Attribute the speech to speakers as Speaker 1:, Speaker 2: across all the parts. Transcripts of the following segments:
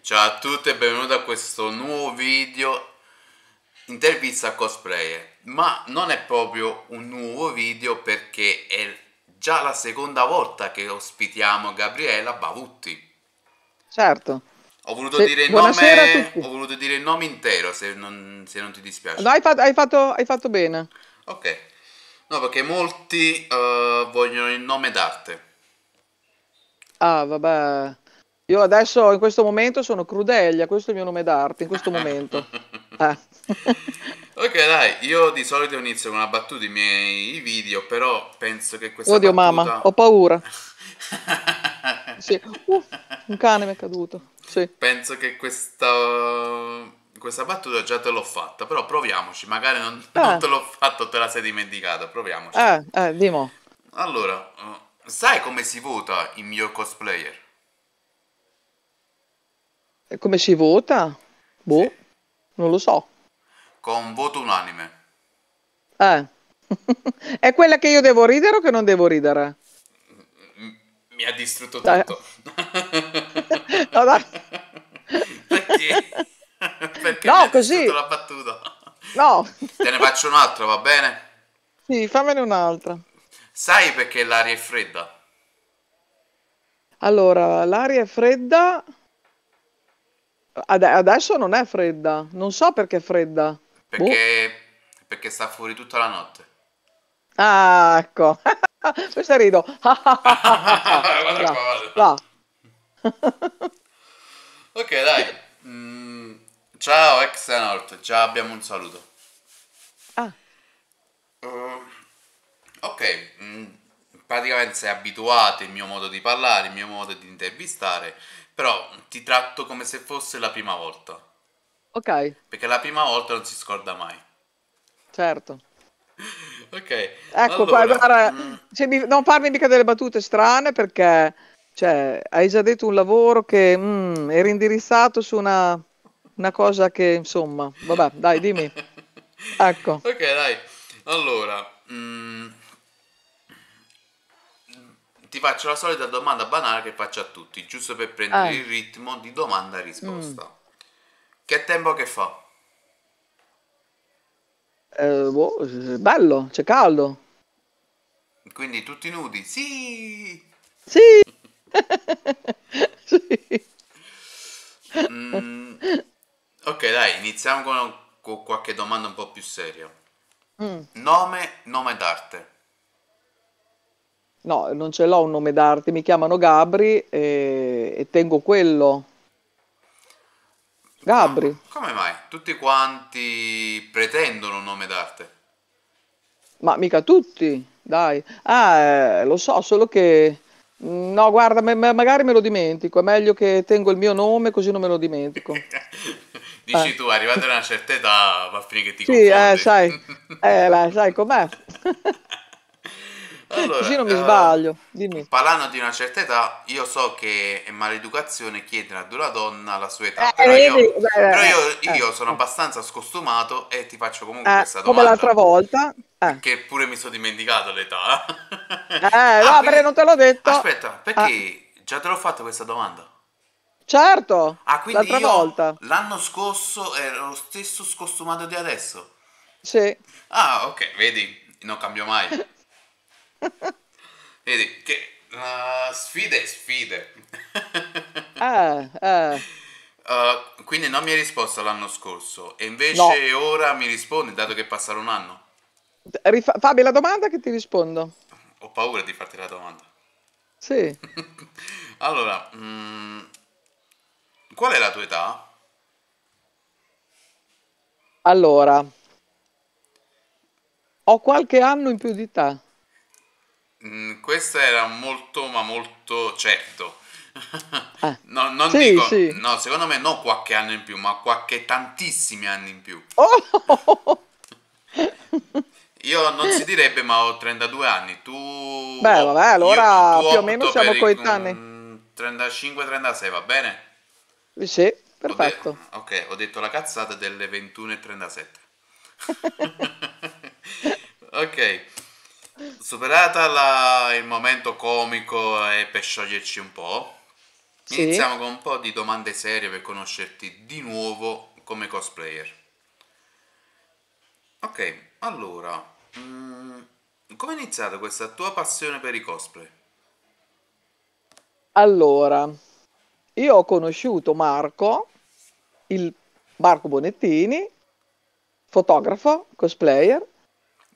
Speaker 1: Ciao a tutti e benvenuti a questo nuovo video intervista a cosplayer ma non è proprio un nuovo video perché è già la seconda volta che ospitiamo Gabriella Bavutti
Speaker 2: certo ho voluto, se, dire il nome,
Speaker 1: ho voluto dire il nome intero, se non, se non ti dispiace. No, hai, fatto, hai,
Speaker 2: fatto, hai fatto bene.
Speaker 1: Ok. No, perché molti uh, vogliono il nome d'arte.
Speaker 2: Ah, vabbè. Io adesso, in questo momento, sono Crudelia, questo è il mio nome d'arte, in questo momento. eh.
Speaker 1: ok, dai, io di solito inizio con una battuta i miei video, però penso che questa Oddio, battuta... mamma, ho
Speaker 2: paura. sì. Uff, un cane mi è caduto. Sì.
Speaker 1: Penso che questa, questa battuta già te l'ho fatta, però proviamoci, magari non, eh. non te l'ho fatta, te la sei dimenticata, proviamoci.
Speaker 2: Eh, eh, dimo.
Speaker 1: Allora, eh, sai come si vota il mio cosplayer?
Speaker 2: come si vota? Boh, sì. non lo so.
Speaker 1: Con voto unanime.
Speaker 2: Eh. è quella che io devo ridere o che non devo ridere?
Speaker 1: mi ha distrutto tutto.
Speaker 2: no, dai. Perché? Perché no, così. la battuta. No.
Speaker 1: Te ne faccio un'altra, va bene?
Speaker 2: Sì, fammene un'altra.
Speaker 1: Sai perché l'aria è fredda?
Speaker 2: Allora, l'aria è fredda. Ad adesso non è fredda. Non so perché è fredda. Perché,
Speaker 1: boh. perché sta fuori tutta la notte.
Speaker 2: Ah, ecco. Questo rido. Guarda qua, guarda.
Speaker 1: ok, dai. Mm, ciao Exenort, già abbiamo un saluto. Ah. Uh, ok, mm, praticamente sei abituato al mio modo di parlare, al mio modo di intervistare, però ti tratto come se fosse la prima volta. Ok. Perché la prima volta non si scorda mai. Certo ok. Ecco, allora. qua, guarda,
Speaker 2: cioè, mi, non farmi mica delle battute strane perché cioè, hai già detto un lavoro che mm, era indirizzato su una, una cosa che insomma, vabbè, dai, dimmi. ecco.
Speaker 1: Ok, dai. Allora, mm, ti faccio la solita domanda banale che faccio a tutti, giusto per prendere eh. il ritmo di domanda-risposta. Mm. Che tempo che fa?
Speaker 2: eh, boh, bello, c'è caldo.
Speaker 1: Quindi tutti nudi? Sì!
Speaker 2: Sì!
Speaker 1: sì. Mm, ok, dai, iniziamo con, con, qualche domanda un po' più seria. Mm. Nome, nome d'arte.
Speaker 2: No, non ce l'ho un nome d'arte, mi chiamano Gabri e, eh, e tengo quello. Gabri.
Speaker 1: Come mai? Tutti quanti pretendono un nome d'arte.
Speaker 2: Ma mica tutti, dai. Ah, eh, lo so, solo che... Mm, no, guarda, ma- magari me lo dimentico. È meglio che tengo il mio nome così non me lo dimentico.
Speaker 1: Dici Eh. tu, arrivati a una certa età, va a finire che ti Sì, eh, sai,
Speaker 2: eh, sai com'è. Allora, Così non mi eh, sbaglio. Dimmi.
Speaker 1: Parlando di una certa età, io so che è maleducazione chiedere ad una donna la sua età. Eh, però io, eh, però io, io eh, eh, sono abbastanza scostumato e ti faccio comunque eh, questa domanda. Come l'altra volta. Che pure mi sono dimenticato l'età.
Speaker 2: Eh, ah, no, perché... perché non te l'ho detto. Aspetta,
Speaker 1: perché ah. già te l'ho fatta questa domanda?
Speaker 2: Certo, ah, l'altra volta.
Speaker 1: L'anno scorso ero lo stesso scostumato di adesso? Sì. Ah, ok, vedi, non cambio mai. Vedi, che uh, sfide, sfide.
Speaker 2: ah, ah.
Speaker 1: Uh, quindi non mi hai risposto l'anno scorso e invece no. ora mi rispondi, dato che è passato un anno.
Speaker 2: Rifa- fammi la domanda che ti rispondo.
Speaker 1: Ho paura di farti la domanda. Sì. allora, mh, mm, qual è la tua età?
Speaker 2: Allora, ho qualche anno in più di età.
Speaker 1: Mm, questo era molto, ma molto certo. Eh. No, non sì, dico, sì. no, secondo me non qualche anno in più, ma qualche tantissimi anni in più.
Speaker 2: Oh!
Speaker 1: Io non si direbbe, ma ho 32 anni. Tu.
Speaker 2: Beh, vabbè, allora io, più o meno siamo coetanei.
Speaker 1: 35-36, mm, va bene?
Speaker 2: Sì, perfetto.
Speaker 1: Ho de- ok, ho detto la cazzata delle 21.37. ok. Superata la, il momento comico e eh, per scioglierci un po', sì. iniziamo con un po' di domande serie per conoscerti di nuovo come cosplayer. Ok, allora, mh, mm, come è iniziata questa tua passione per i cosplay?
Speaker 2: Allora, io ho conosciuto Marco, il Marco Bonettini, fotografo, cosplayer,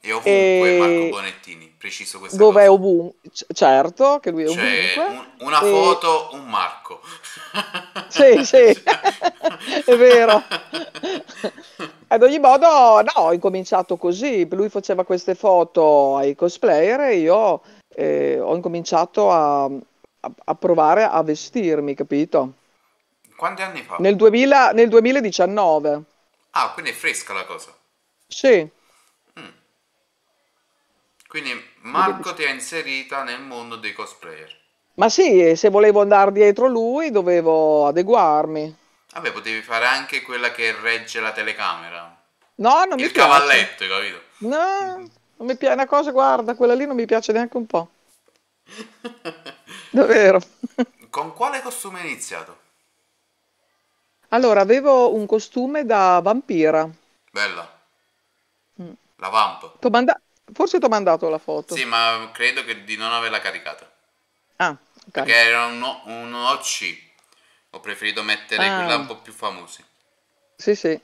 Speaker 2: e ovunque e... Marco Bonettini, preciso questo. Dov'è ovunque? C- certo, che lui è cioè, ovunque. Un, una e... foto,
Speaker 1: un Marco.
Speaker 2: sì, sì, è vero. Ad ogni modo, no, ho incominciato così. Lui faceva queste foto ai cosplayer e io eh, ho incominciato a, a, a provare a vestirmi, capito?
Speaker 1: Quanti anni fa? Nel,
Speaker 2: 2000, nel, 2019. Ah, quindi è fresca la cosa. Sì,
Speaker 1: quindi Marco ti ha inserita nel mondo dei cosplayer.
Speaker 2: Ma sì, se volevo andare dietro lui dovevo adeguarmi.
Speaker 1: Vabbè, potevi fare anche quella che regge la telecamera.
Speaker 2: No, non Il mi piace. Il cavalletto, capito? No, non mi piace una cosa, guarda, quella lì non mi piace neanche un po'. Davvero.
Speaker 1: Con quale costume hai iniziato?
Speaker 2: Allora, avevo un costume da vampira.
Speaker 1: Bella. Mm. La vamp.
Speaker 2: T'ho manda- Forse ti ho mandato la foto. Sì,
Speaker 1: ma credo che di non averla caricata.
Speaker 2: Ah, ok. Perché
Speaker 1: era un, o- un OC. Ho preferito mettere Ah. quella un po' più famosa.
Speaker 2: Sì, sì.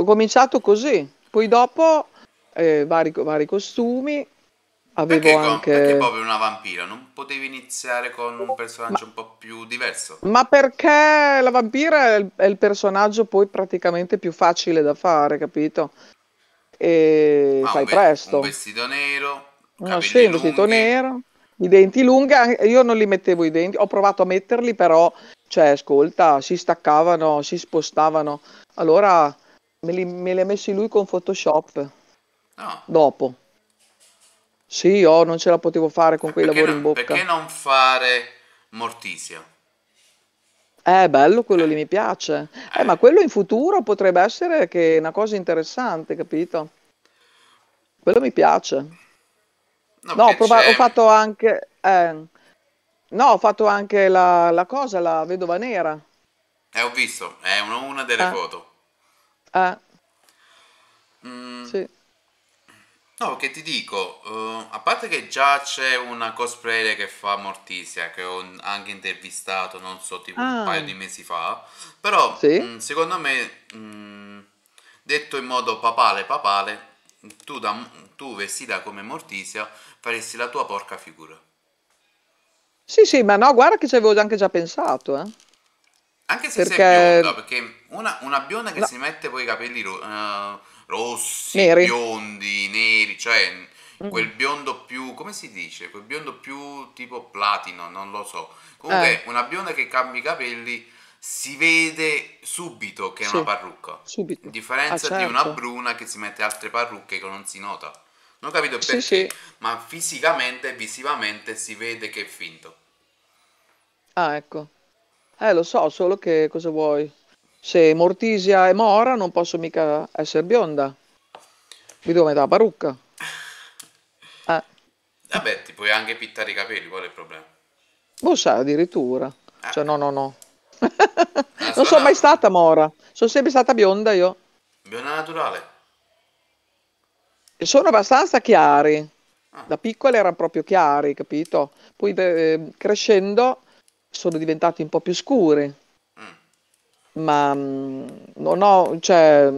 Speaker 2: Ho cominciato così, poi dopo eh, vari, vari costumi, avevo Perché, con- perché proprio
Speaker 1: una vampira? Non potevi iniziare con un personaggio un po' più diverso?
Speaker 2: Ma perché la vampira è il, è il personaggio poi praticamente più facile da fare, capito? e ah, fai un presto. Un vestito
Speaker 1: nero.
Speaker 2: Uno sì, un vestito nero, i denti lunghi, io non li mettevo i denti, ho provato a metterli però, cioè ascolta, si staccavano, si spostavano, allora me li, me li ha messi lui con Photoshop no. Ah. dopo. Sì, io oh, non ce la potevo fare con perché quei lavori non, in
Speaker 1: bocca. Perché non fare Mortizia?
Speaker 2: Eh, bello, quello lì mi piace. Eh, ma eh. quello in futuro potrebbe essere che una cosa interessante, capito? Quello mi piace. No, No, ho, ho fatto anche... eh, no, ho fatto anche la, la cosa, la vedova nera.
Speaker 1: eh, ho visto, è una, una delle Eh, foto.
Speaker 2: eh, Mm, sì.
Speaker 1: No, che ti dico, eh, a parte che già c'è una cosplayer che fa Mortisia, che ho anche intervistato, non so, tipo un ah. paio di mesi fa, però sì? mh, mm, secondo me, mh, mm, detto in modo papale papale, tu, da- tu vestita come Mortisia faresti la tua porca figura.
Speaker 2: Sì, sì, ma no, guarda che ci avevo anche già pensato, eh. Anche se sei Perché bionda, perché
Speaker 1: una, una bionda che no, si mette poi i capelli rossi, eh, rossi, neri. biondi, neri, cioè mm. quel biondo più, come si dice? Quel biondo più tipo platino, non lo so. Comunque eh. una bionda che cambia i capelli si vede subito che è sì. una parrucca.
Speaker 2: Subito. A differenza ah, certo. di una certo.
Speaker 1: bruna che si mette altre parrucche che non si nota. Non ho capito perché, sì, sì. ma fisicamente, visivamente si vede che è finto.
Speaker 2: Ah, ecco. Eh, lo so, solo che cosa vuoi? se Mortisia è mora non posso mica essere bionda. Mi devo mettere la parrucca. Eh.
Speaker 1: Vabbè, ti puoi anche pittare i capelli, qual è il problema?
Speaker 2: Boh, sai, addirittura. Ah. Cioè, no, no, no. Ah, non sono mai stata mora. Sono sempre stata bionda io.
Speaker 1: Bionda naturale?
Speaker 2: Sono abbastanza chiari. Ah. Da piccola erano proprio chiari, capito? Poi eh, crescendo sono diventati un po' più scuri ma mm, non ho, cioè,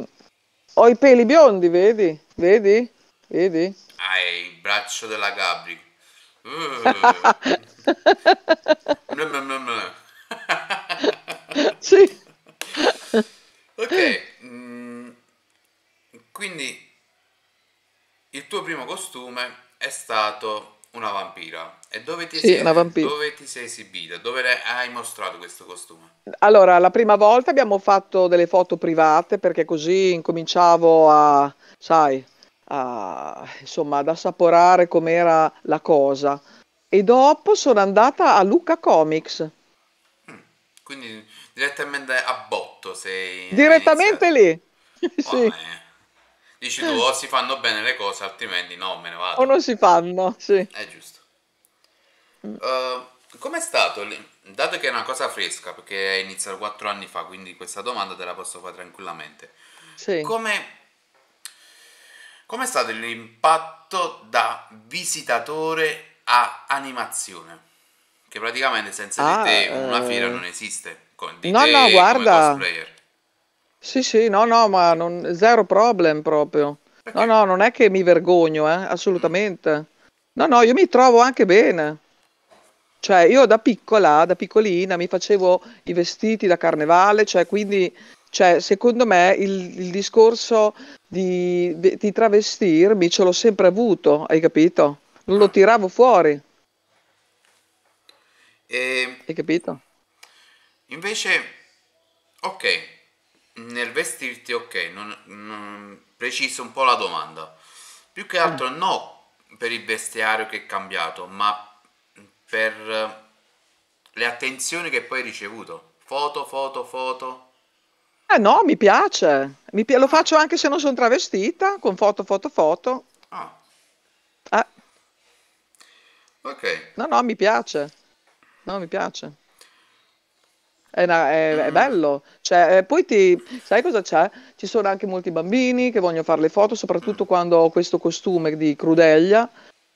Speaker 2: ho i peli biondi, vedi? Vedi? Vedi? Hai
Speaker 1: ah, il braccio della Gabri. Mm. Mm, sì. ok, quindi il tuo primo costume è stato una vampira. E dove ti, sì, sei, dove ti, sei, esibita? Dove hai mostrato questo costume?
Speaker 2: Allora, la prima volta abbiamo fatto delle foto private perché così incominciavo a, sai, a, insomma, ad assaporare com'era la cosa. E dopo sono andata a Luca Comics.
Speaker 1: Mm, quindi direttamente a botto sei... Direttamente
Speaker 2: lì. sì. Oh, eh.
Speaker 1: Dici tu o si fanno bene le cose, altrimenti no, me ne vado. O non
Speaker 2: si fanno, sì. È
Speaker 1: giusto. Uh, com'è stato, dato che è una cosa fresca, perché è iniziato quattro anni fa, quindi questa domanda te la posso fare tranquillamente.
Speaker 2: Sì. Come
Speaker 1: Com'è stato l'impatto da visitatore a animazione? Che praticamente senza ah, di te una eh... non esiste.
Speaker 2: Con, di no, te no, guarda. Come cosplayer. Sì, sì, no, no, ma non, zero problem proprio. No, no, non è che mi vergogno, eh, assolutamente. No, no, io mi trovo anche bene. Cioè, io da piccola, da piccolina, mi facevo i vestiti da carnevale, cioè, quindi, cioè, secondo me il, il discorso di, di travestirmi ce l'ho sempre avuto, hai capito? Non lo ah. tiravo fuori, E ehm, hai capito?
Speaker 1: invece, ok, nel vestirti, ok, non, non, preciso un po' la domanda. Più che altro mm. no per il vestiario che è cambiato, ma per eh, le attenzioni che poi hai ricevuto. Foto, foto, foto.
Speaker 2: Eh no, mi piace. Mi pi- lo faccio anche se non sono travestita, con foto, foto, foto. Ah. Eh. Ok. No, no, mi piace. No, mi piace. È, una, è, è, mm. bello. Cioè, eh, poi ti, sai cosa c'è? Ci sono anche molti bambini che vogliono fare le foto, soprattutto quando ho questo costume di crudeglia.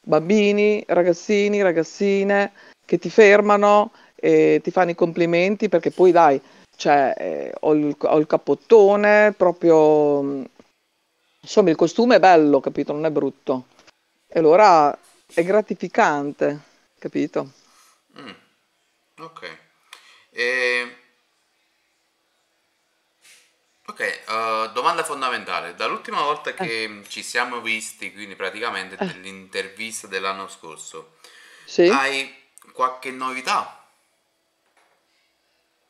Speaker 2: Bambini, ragazzini, ragazzine che ti fermano e ti fanno i complimenti perché poi dai, cioè, eh, ho, il, ho, il, cappottone, proprio... Mm, insomma, il costume è bello, capito? Non è brutto. E allora è gratificante, capito? Mm.
Speaker 1: Ok. E... Ok, uh, domanda fondamentale. Dall'ultima volta che eh. ci siamo visti, quindi praticamente eh. l'intervista dell'anno scorso,
Speaker 2: sì. hai
Speaker 1: qualche novità?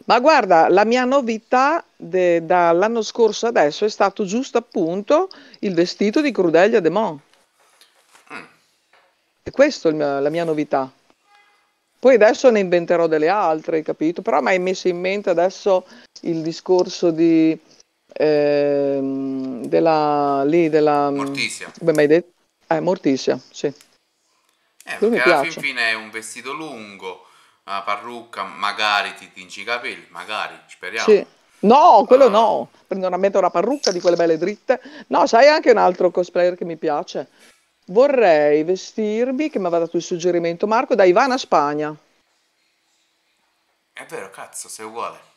Speaker 2: Ma guarda, la mia novità de, dall'anno scorso adesso è stato giusto appunto il vestito di Crudelia de Mon. Mm. E questa è la mia novità. Poi adesso ne inventerò delle altre, hai capito? Però mi hai messo in mente adesso il discorso di... Eh, della... lì, della... Mm, Mortizia. Come mi hai detto? Eh, Mortizia, sì. Eh, perché alla fin
Speaker 1: fine è un vestito lungo, una parrucca, magari ti tingi i capelli, magari, speriamo. Sì.
Speaker 2: No, quello uh, no, prendo una meta una parrucca di quelle belle dritte. No, sai anche un altro cosplayer che mi piace, Vorrei vestirmi, che mi aveva dato il suggerimento Marco, da Ivana Spagna.
Speaker 1: È vero, cazzo, sei uguale.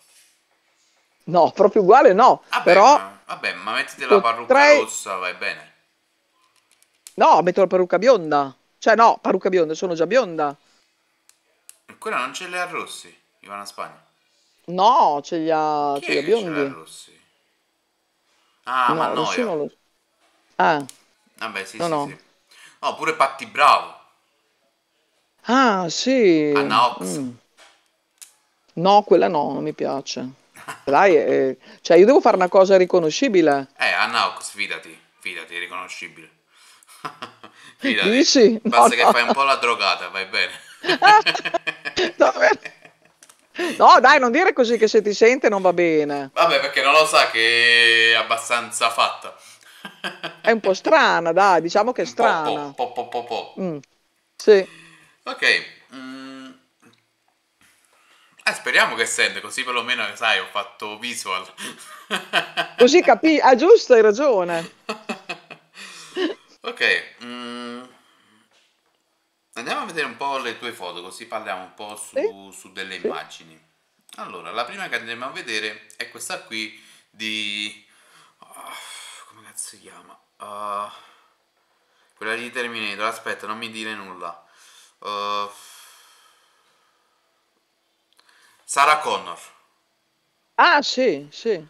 Speaker 2: No, proprio uguale no, Vabbè, però... Ma, vabbè, ma mettiti la parrucca potrei... rossa, vai bene. No, metto la parrucca bionda. Cioè no, parrucca bionda, sono già bionda.
Speaker 1: quella non ce l'ha Rossi, Ivana Spagna.
Speaker 2: No, ce li ha, ce li ha biondi. Ce Rossi?
Speaker 1: Ah, no, ma no. Lo... Ah. Vabbè, sì, no, sì, no. sì. No, ah, pure Patti Bravo.
Speaker 2: Ah, sì. Anna Ox. Mm. No, quella no, non mi piace. Dai, eh, cioè io devo fare una cosa riconoscibile.
Speaker 1: Eh, Anna Ox, fidati, fidati, è riconoscibile.
Speaker 2: fidati. Dici? Basta no, che no. fai un po'
Speaker 1: la drogata, vai bene.
Speaker 2: no, dai, non dire così che se ti sente non va bene.
Speaker 1: Vabbè, perché non lo sa che è abbastanza fatta
Speaker 2: è un po' strana, dai, diciamo che è strana. Un
Speaker 1: po', po', po', po',
Speaker 2: po'. Mm. Sì.
Speaker 1: Ok. Mm. Eh, speriamo che sente, così perlomeno, sai, ho fatto visual.
Speaker 2: così capisci, ah giusto, hai ragione.
Speaker 1: ok. Mm. Andiamo a vedere un po' le tue foto, così parliamo un po' su, sì? su delle sì. immagini. Allora, la prima che andremo a vedere è questa qui di... Oh, come cazzo si chiama? Uh, quella di Terminator, aspetta, non mi dire nulla. Uh, Sarah Connor.
Speaker 2: Ah, sì, sì.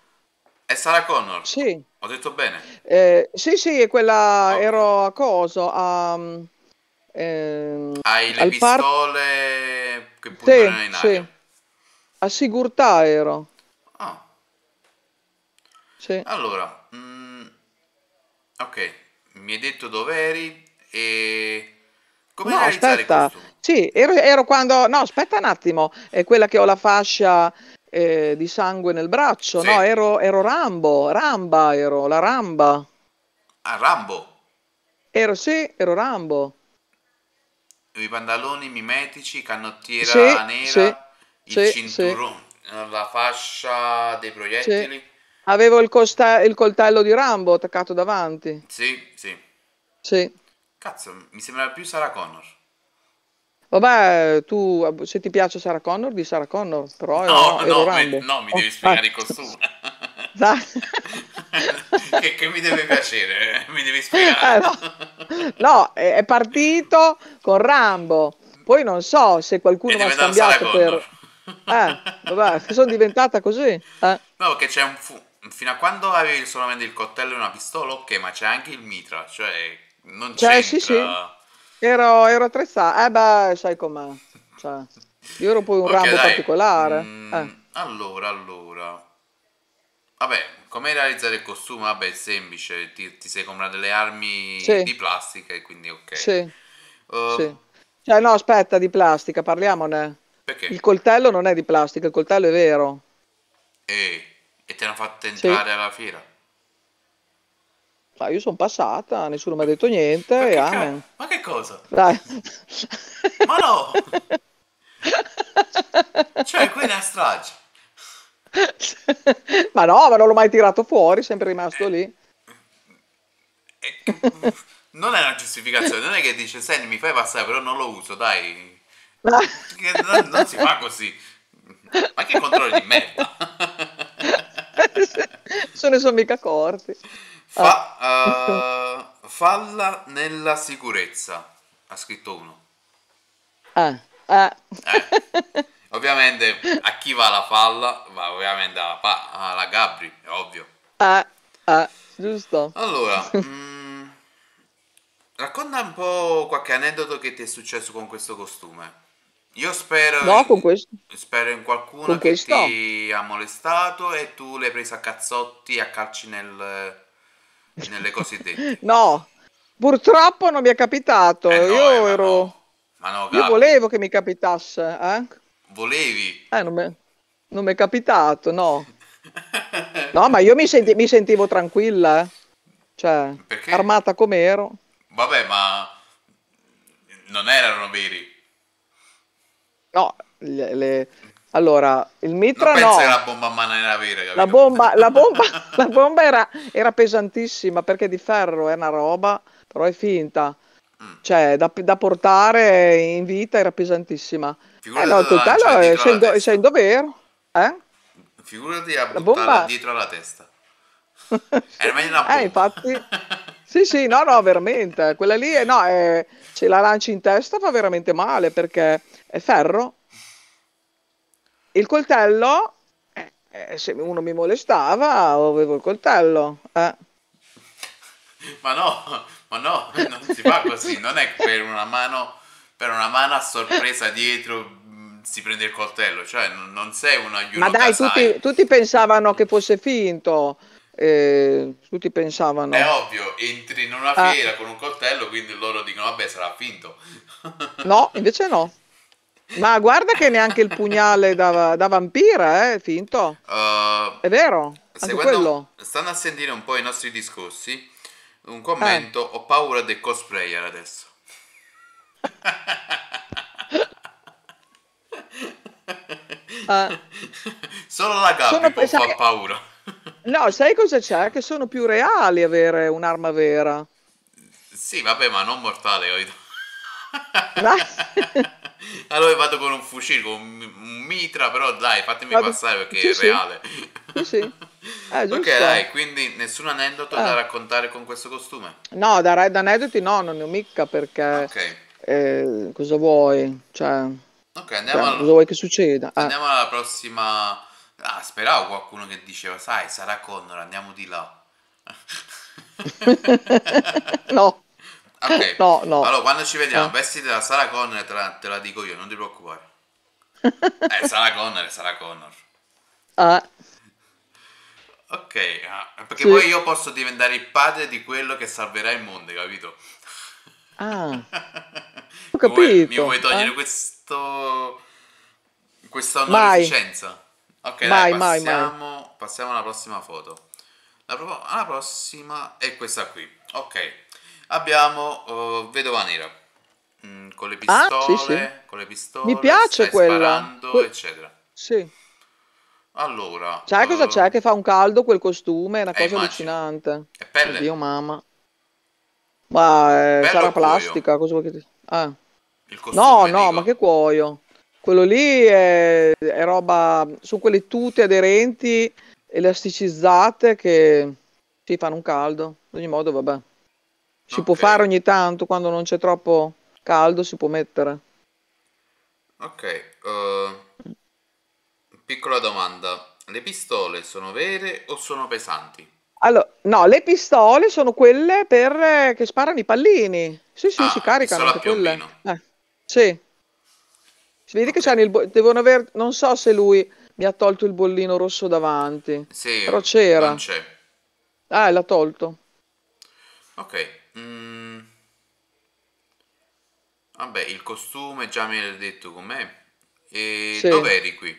Speaker 1: È Sarah Connor? Sì. Ho detto bene?
Speaker 2: Eh, sì, sì, è quella... Okay. Ero a coso, a... Um, ehm, Hai le
Speaker 1: pistole par... che puntano sì, in aria. Sì.
Speaker 2: A Sigurtà ero. Ah. Sì.
Speaker 1: Allora, Ok, mi hai detto dove eri e
Speaker 2: come no, aspetta. Sì, ero, ero, quando... No, aspetta un attimo, è quella che ho la fascia eh, di sangue nel braccio, sì. no? Ero, ero Rambo, Ramba ero, la Ramba.
Speaker 1: Ah, Rambo?
Speaker 2: Ero, sì, ero Rambo.
Speaker 1: I pantaloni mimetici, canottiera sì, nera,
Speaker 2: sì, il sì, cinturone,
Speaker 1: la fascia dei proiettili.
Speaker 2: Avevo il, costa- il coltello di Rambo attaccato davanti.
Speaker 1: Sì, sì. Sì. Cazzo, mi sembrava più Sarah Connor.
Speaker 2: Vabbè, tu se ti piace Sarah Connor, di Sarah Connor, però no, ero, no, Rambo. Me, no, mi devi oh, spiegare ah. il costume. che, che, mi deve piacere, eh, mi devi spiegare. Eh, no, no è, è partito con Rambo. Poi non so se qualcuno ha scambiato per... Eh, vabbè, sono diventata così. Eh.
Speaker 1: No, che c'è un, fu- fino a quando avevi solamente il coltello e una pistola, ok, ma c'è anche il mitra, cioè non c'è. Cioè, sì, sì.
Speaker 2: Ero, ero attrezzato. Eh beh, sai com'è. Cioè, io ero poi un okay, ramo dai. particolare. Mm, eh.
Speaker 1: Allora, allora. Vabbè, come realizzare il costume? Vabbè, è semplice, ti, ti sei comprato delle armi sì. di plastica e quindi ok. Sì.
Speaker 2: Uh, sì. Cioè, no, aspetta, di plastica, parliamone. Perché? Il coltello non è di plastica, il coltello è vero.
Speaker 1: Eh. E ti hanno fatto entrare sì. alla fiera?
Speaker 2: Ma io sono passata, nessuno mi ha detto niente. Ma che, ah, ca- eh. ma che cosa? Dai. ma no! cioè, qui è una strage. ma no, ma non l'ho mai tirato fuori, sempre rimasto lì.
Speaker 1: Eh, non è una giustificazione, non è che dice, senti, mi fai passare, però non lo uso, dai. non, non si fa così.
Speaker 2: Ma che controllo di merda! Se ne sono mica accorti. Fa,
Speaker 1: ah. uh, falla nella sicurezza, ha scritto uno.
Speaker 2: Ah. Ah.
Speaker 1: Eh. Ovviamente a chi va la falla? Va ovviamente alla, pa- alla Gabri, è ovvio.
Speaker 2: Ah, ah, giusto. Allora, mh,
Speaker 1: mm, racconta un po' qualche aneddoto che ti è successo con questo costume. Io spero, No, con questo. spero in qualcuno con che questo. ti ha molestato e tu l'hai presa a cazzotti e a calci nel, nelle cosiddette.
Speaker 2: No, purtroppo non mi è capitato. Eh no, io eh, ero. No. Ma no, io volevo che mi capitasse. Eh?
Speaker 1: Volevi?
Speaker 2: Eh, non mi, non mi è capitato, no. no, ma io mi, senti... mi sentivo tranquilla. Eh. Cioè, Perché? armata come ero.
Speaker 1: Vabbè, ma non erano veri.
Speaker 2: No, le, le... allora il mitra non no. la
Speaker 1: bomba a maniera vera,
Speaker 2: la bomba, la bomba, la bomba era, era, pesantissima perché di ferro è una roba, però è finta. Mm. Cioè, da, da, portare in vita era pesantissima. eh, no, il coltello è, sei, do, sei in dovere. Eh?
Speaker 1: Figurati a la bomba dietro alla testa.
Speaker 2: Era meglio una bomba. Eh, infatti. Sì, sì, no, no, veramente. Quella lì è, no, è, ce la lanci in testa, fa veramente male perché è ferro. Il coltello, eh, eh, se uno mi molestava, avevo il coltello. Eh.
Speaker 1: Ma no, ma no, non si fa così. Non è per una mano, per una mano a sorpresa dietro mm, si prende il coltello, cioè non, sei un aiuto. Ma dai, tutti,
Speaker 2: tutti pensavano che fosse finto eh, tutti pensavano... È ovvio, entri in una ah. fiera ah,
Speaker 1: con un coltello, quindi loro dicono, vabbè, sarà finto.
Speaker 2: No, invece no. Ma guarda che neanche il pugnale da, da vampira eh, è eh, finto.
Speaker 1: Uh, è
Speaker 2: vero, seguendo,
Speaker 1: Stanno a sentire un po' i nostri discorsi. Un eh. commento, eh. ho paura del cosplayer adesso.
Speaker 2: eh.
Speaker 1: Solo la gabbia fa paura
Speaker 2: No, sai cosa c'è? Che sono più reali avere un'arma vera.
Speaker 1: Sì, vabbè, ma non mortale.
Speaker 2: Ma...
Speaker 1: allora vado con un fucile, con un mitra, però dai, fatemi vabbè. passare perché sì, è reale. Sì,
Speaker 2: sì. sì. Eh, ok, dai,
Speaker 1: quindi nessun aneddoto eh. da ah. raccontare con questo costume?
Speaker 2: No, da, red aneddoti no, non ne ho mica perché... Ok. Eh, cosa vuoi? Cioè, ok, andiamo cioè, alla... Cosa vuoi che succeda? Ah. Andiamo
Speaker 1: alla prossima Ah, speravo qualcuno che diceva, sai, sarà Connor, andiamo di là.
Speaker 2: no. Okay. no. no, Allora, quando
Speaker 1: ci vediamo, no. vestiti da Sara Connor, te la, te la, dico io, non ti preoccupare.
Speaker 2: eh,
Speaker 1: Sara Connor, Sara Connor. Ah. Ok, ah, perché sì. poi io posso diventare il padre di quello che salverà il mondo, capito?
Speaker 2: Ah, ho capito. Vuoi, mi vuoi togliere eh?
Speaker 1: questo... questa onorificenza? Ok, mai, dai, passiamo, mai. passiamo alla prossima foto. La, pro- alla prossima è questa qui. Ok, abbiamo uh, Vedova Nera mm, con le pistole, ah, sì, sì. con le pistole, mi piace quella, sparando, que- eccetera. Sì. Allora,
Speaker 2: sai uh, cosa oh, c'è che fa un caldo quel costume? È una eh, cosa immagino. allucinante. È pelle. Dio mamma. Ma eh, sarà plastica, cosa vuoi che ti... Ah. no, no, ma che cuoio. Quello lì è, è roba, sono quelle tute aderenti, elasticizzate che si fanno un caldo. in ogni modo, vabbè. Si okay. può fare ogni tanto quando non c'è troppo caldo, si può mettere.
Speaker 1: Ok, uh, piccola domanda. Le pistole sono vere o sono pesanti?
Speaker 2: Allora, no, le pistole sono quelle per, eh, che sparano i pallini. Sì, sì, ah, si caricano anche quelle. Eh, sì. Vedi che c'hanno il devono aver, non so se lui mi ha tolto il bollino rosso davanti. Sì, però c'era. Non c'è. Ah, l'ha tolto.
Speaker 1: Ok. Mm. Vabbè, il costume già me l'hai detto com'è. E sì. dove eri qui?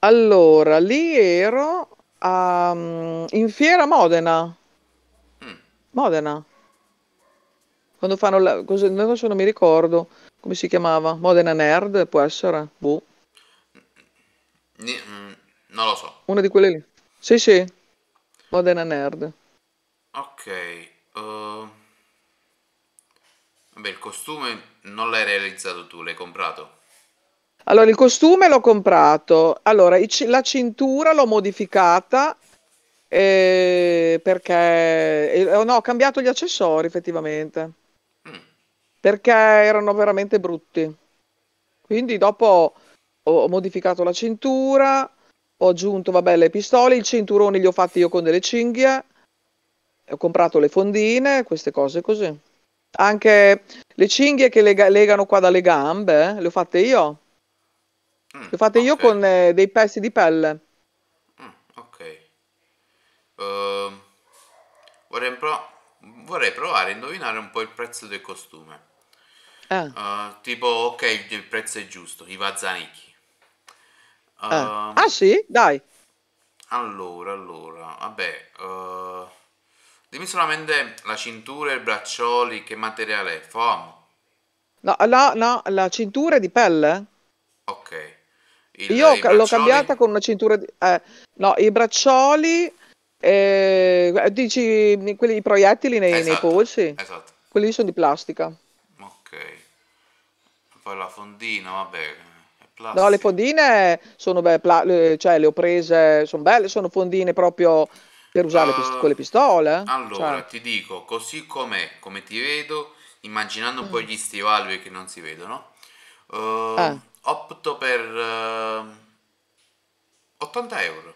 Speaker 2: Allora, lì ero a, mm, in fiera Modena. Mm. Modena. Quando fanno la... Cosa, adesso non mi ricordo come si chiamava? Modena Nerd, può essere? Boh.
Speaker 1: Mm, non
Speaker 2: lo so. Una di quelle lì. Sì, sì. Modena Nerd.
Speaker 1: Ok. Uh... Vabbè, il costume non l'hai realizzato tu, l'hai comprato?
Speaker 2: Allora, il costume l'ho comprato. Allora, la cintura l'ho modificata eh, perché... Eh, no, ho cambiato gli accessori, effettivamente perché erano veramente brutti. Quindi dopo ho modificato la cintura, ho aggiunto vabbè, le pistole, i cinturoni li ho fatti io con delle cinghie, ho comprato le fondine, queste cose così. Anche le cinghie che lega- legano qua dalle gambe, eh, le ho fatte io. Mm, le ho fatte okay. io con eh, dei pezzi di pelle. Mm, ok.
Speaker 1: Uh, vorrei, pro- vorrei provare a indovinare un po' il prezzo del costume. Ah. Uh, tipo, ok, il prezzo è giusto, i Vazzanicchi.
Speaker 2: Uh, ah. Ehm, ah sì? Dai.
Speaker 1: Allora, allora, vabbè. Uh, dimmi solamente la cintura, e i braccioli, che materiale è? Foam?
Speaker 2: No, no, no, la cintura è di pelle. Ok. Il, Io ca- l'ho cambiata con una cintura di... Eh, no, i braccioli... Eh, eh dici quelli, i proiettili nei, esatto, nei polsi? Esatto. Quelli sono di plastica
Speaker 1: ok poi la fondina vabbè No, le
Speaker 2: fondine sono belle, cioè le ho prese, sono belle, sono fondine proprio per usare uh, con le pistole. Eh. Allora, cioè.
Speaker 1: ti dico, così com'è, come ti vedo, immaginando mm. poi gli stivali che non si vedono, uh, eh. opto per uh, eh, 80 euro.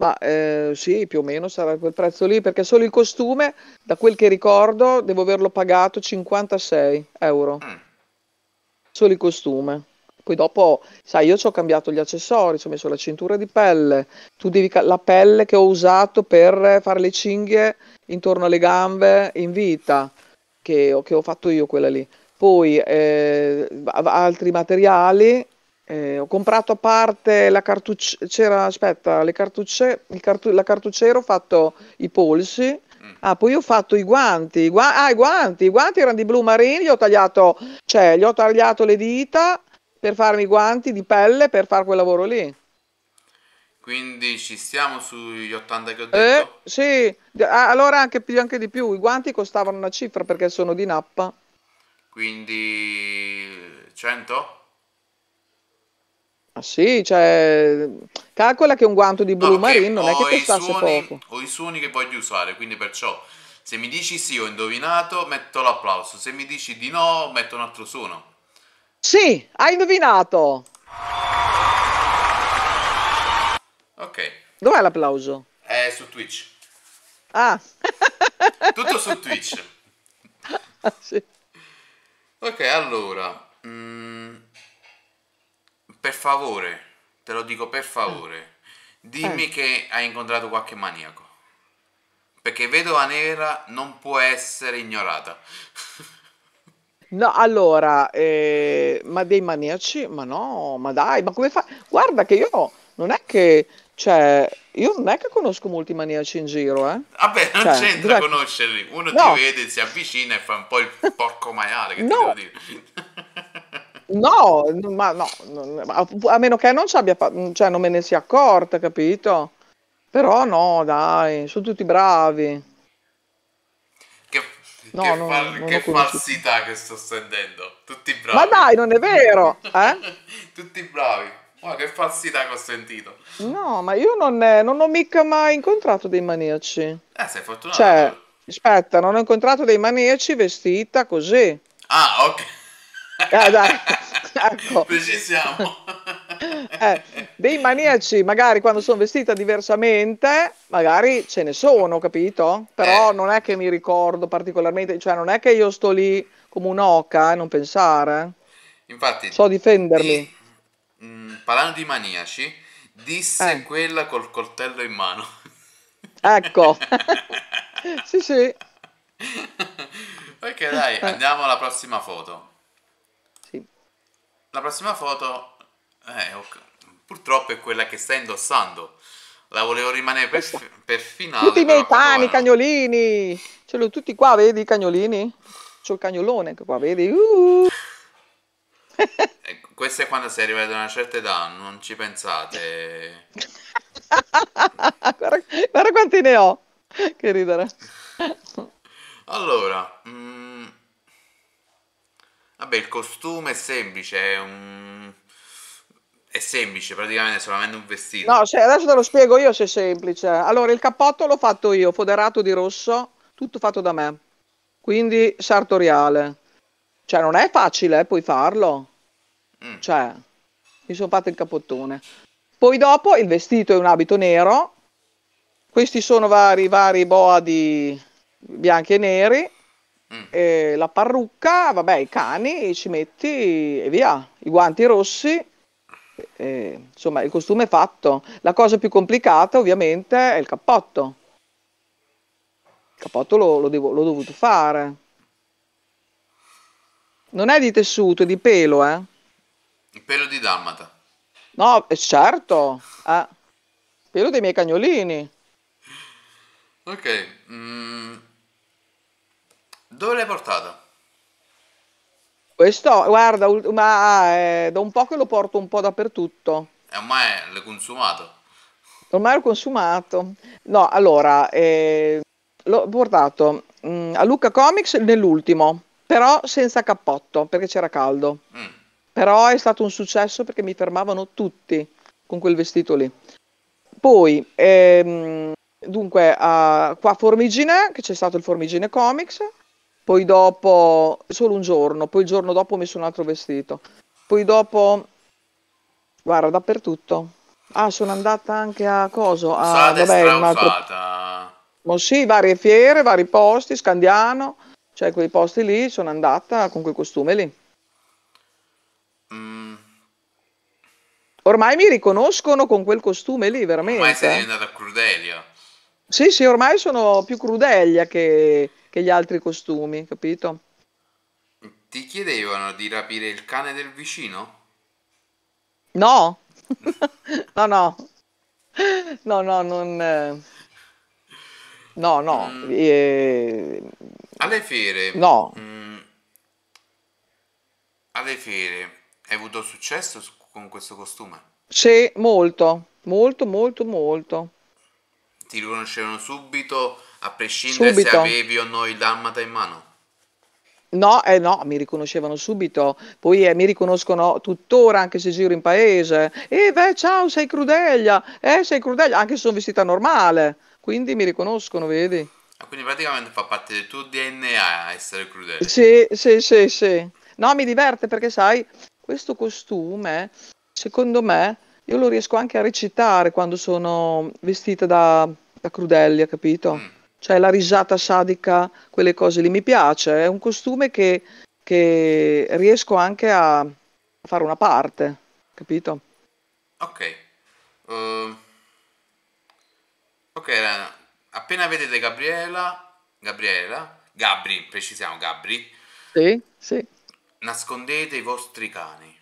Speaker 2: Ma eh, sì, più o meno sarà quel prezzo lì, perché solo il costume, da quel che ricordo, devo averlo pagato 56 euro. Mm. Solo il costume. Poi dopo, sai, io ci ho cambiato gli accessori, ci ho messo la cintura di pelle, tu devi la pelle che ho usato per fare le cinghie intorno alle gambe in vita, che, che ho fatto io quella lì. Poi eh, altri materiali, eh, ho comprato a parte la cartuccia, c'era, aspetta, le cartucce, cartu- la cartucciera, ho fatto i polsi. Mm. Ah, poi ho fatto i guanti. Gua- ah, i guanti, i guanti erano di blu marini, gli ho tagliato, cioè, gli ho tagliato le dita per farmi i guanti di pelle per fare quel lavoro lì.
Speaker 1: Quindi ci stiamo sugli 80 che ho eh, detto? Eh,
Speaker 2: sì, ah, allora anche, anche di più. I guanti costavano una cifra perché sono di nappa.
Speaker 1: Quindi 100?
Speaker 2: Ah sì, cioè, calcola che un guanto di blu no, marino non è che costasse poco.
Speaker 1: Ho i suoni che voglio usare, quindi perciò se mi dici sì ho indovinato, metto l'applauso, se mi dici di no, metto un altro suono.
Speaker 2: Sì, hai indovinato! Ok. Dov'è l'applauso?
Speaker 1: È su Twitch.
Speaker 2: Ah! Tutto su Twitch. Ah,
Speaker 1: sì. Ok, allora... Mm per favore, te lo dico per favore, mm. dimmi eh. che hai incontrato qualche maniaco. Perché Vedova Nera non può essere ignorata.
Speaker 2: No, allora, eh, ma dei maniaci? Ma no, ma dai, ma come fa? Guarda che io non è che, cioè, io non è che conosco molti maniaci in giro, eh.
Speaker 1: Vabbè, non cioè, c'entra conoscerli. Uno no. ti vede, si avvicina e fa un po' il porco maiale, che no. ti
Speaker 2: devo dire. No, ma no, a, meno che non ci abbia, fa- cioè non me ne sia accorta, capito? Però no, dai, sono tutti bravi.
Speaker 1: Che, no, che, non, fal- non che falsità che sto sentendo. Tutti bravi. Ma dai, non è vero. Eh? tutti bravi. Ma che falsità che ho sentito.
Speaker 2: No, ma io non, è, non ho mica mai incontrato dei maniaci. Eh, sei fortunato. Cioè, aspetta, non ho incontrato dei maniaci vestita così.
Speaker 1: Ah, ok. Ah, dai. ecco.
Speaker 2: Eh, dei maniaci, magari quando sono vestita diversamente, magari ce ne sono, capito? Però eh. non è che mi ricordo particolarmente, cioè non è che io sto lì come un'oca e eh, non pensare. Infatti, so difendermi. Di,
Speaker 1: mh, mm, parlando di maniaci, disse eh. quella col coltello in mano.
Speaker 2: Ecco. sì, sì. Ok, dai, eh.
Speaker 1: andiamo alla prossima foto. La prossima foto, eh, purtroppo è quella che stai indossando. La volevo rimanere per, per finale. Tutti i miei cani,
Speaker 2: buona. cagnolini. Ce li ho tutti qua, vedi i cagnolini? C'ho il cagnolone che qua, vedi? Uh.
Speaker 1: Eh, Questa è quando si arriva ad una certa età, non ci pensate.
Speaker 2: guarda, guarda, quanti ne ho. Che ridere.
Speaker 1: Allora, mh, mm, Vabbè, il costume è semplice, è, un... è semplice, praticamente è solamente un vestito. No, se, cioè, adesso te lo
Speaker 2: spiego io se è semplice. Allora, il cappotto l'ho fatto io, foderato di rosso, tutto fatto da me. Quindi sartoriale. Cioè, non è facile, eh, puoi farlo. Mm. Cioè, mi sono fatto il cappottone. Poi dopo il vestito è un abito nero. Questi sono vari, vari boa di bianchi e neri Mm. e la parrucca, vabbè, i cani ci metti e via, i guanti rossi, eh, insomma il costume è fatto. La cosa più complicata ovviamente è il cappotto. Il cappotto lo, lo devo, l'ho dovuto fare. Non è di tessuto, è di pelo, eh?
Speaker 1: Il pelo di Dammata.
Speaker 2: No, eh, certo, eh. pelo dei miei cagnolini.
Speaker 1: Ok. Mm. Dove l'hai portato?
Speaker 2: Questo, guarda, ma eh, da un po' che lo porto un po' dappertutto.
Speaker 1: E eh, ormai l'hai consumato?
Speaker 2: Ormai l'ho consumato. No, allora, eh, l'ho portato mh, mm, a Lucca Comics nell'ultimo, però senza cappotto, perché c'era caldo. Mm. Però è stato un successo perché mi fermavano tutti con quel vestito lì. Poi, ehm, dunque, a, qua a Formigine, che c'è stato il Formigine Comics, poi dopo solo un giorno, poi il giorno dopo ho messo un altro vestito, poi dopo, guarda, dappertutto. Ah, sono andata anche a coso, a ah, vabbè, un altro... Ma sì, varie fiere, vari posti, Scandiano, cioè quei posti lì, sono andata con quel costume lì. Mm. Ormai mi riconoscono con quel costume lì, veramente. Ormai sei
Speaker 1: diventata crudelia.
Speaker 2: Sì, sì, ormai sono più crudelia che che gli altri costumi, capito?
Speaker 1: Ti chiedevano di rapire il cane del vicino?
Speaker 2: No, no, no, no, no, non... Eh. No, no. Mm. Eh...
Speaker 1: Alle fiere. No. Mm. Alle fiere. Hai avuto successo con questo costume?
Speaker 2: Sì, molto, molto, molto, molto.
Speaker 1: Ti riconoscevano subito a prescindere Subito. se avevi o no il dalmata in mano?
Speaker 2: No, eh no, mi riconoscevano subito, poi eh, mi riconoscono tuttora anche se giro in paese. Eh beh, ciao, sei Crudeglia, eh sei Crudeglia, anche se sono vestita normale, quindi mi riconoscono, vedi?
Speaker 1: Ah, quindi praticamente fa parte del tuo DNA essere Crudeglia. Sì, sì, sì, sì.
Speaker 2: No, mi diverte perché sai, questo costume, secondo me, io lo riesco anche a recitare quando sono vestita da, da Crudeglia, capito? Mm cioè la risata sadica, quelle cose lì mi piace, è un costume che, che riesco anche a fare una parte, capito?
Speaker 1: Ok. Uh, ok, appena vedete Gabriela, Gabriela, Gabri, precisiamo Gabri.
Speaker 2: Sì, sì.
Speaker 1: Nascondete i vostri cani.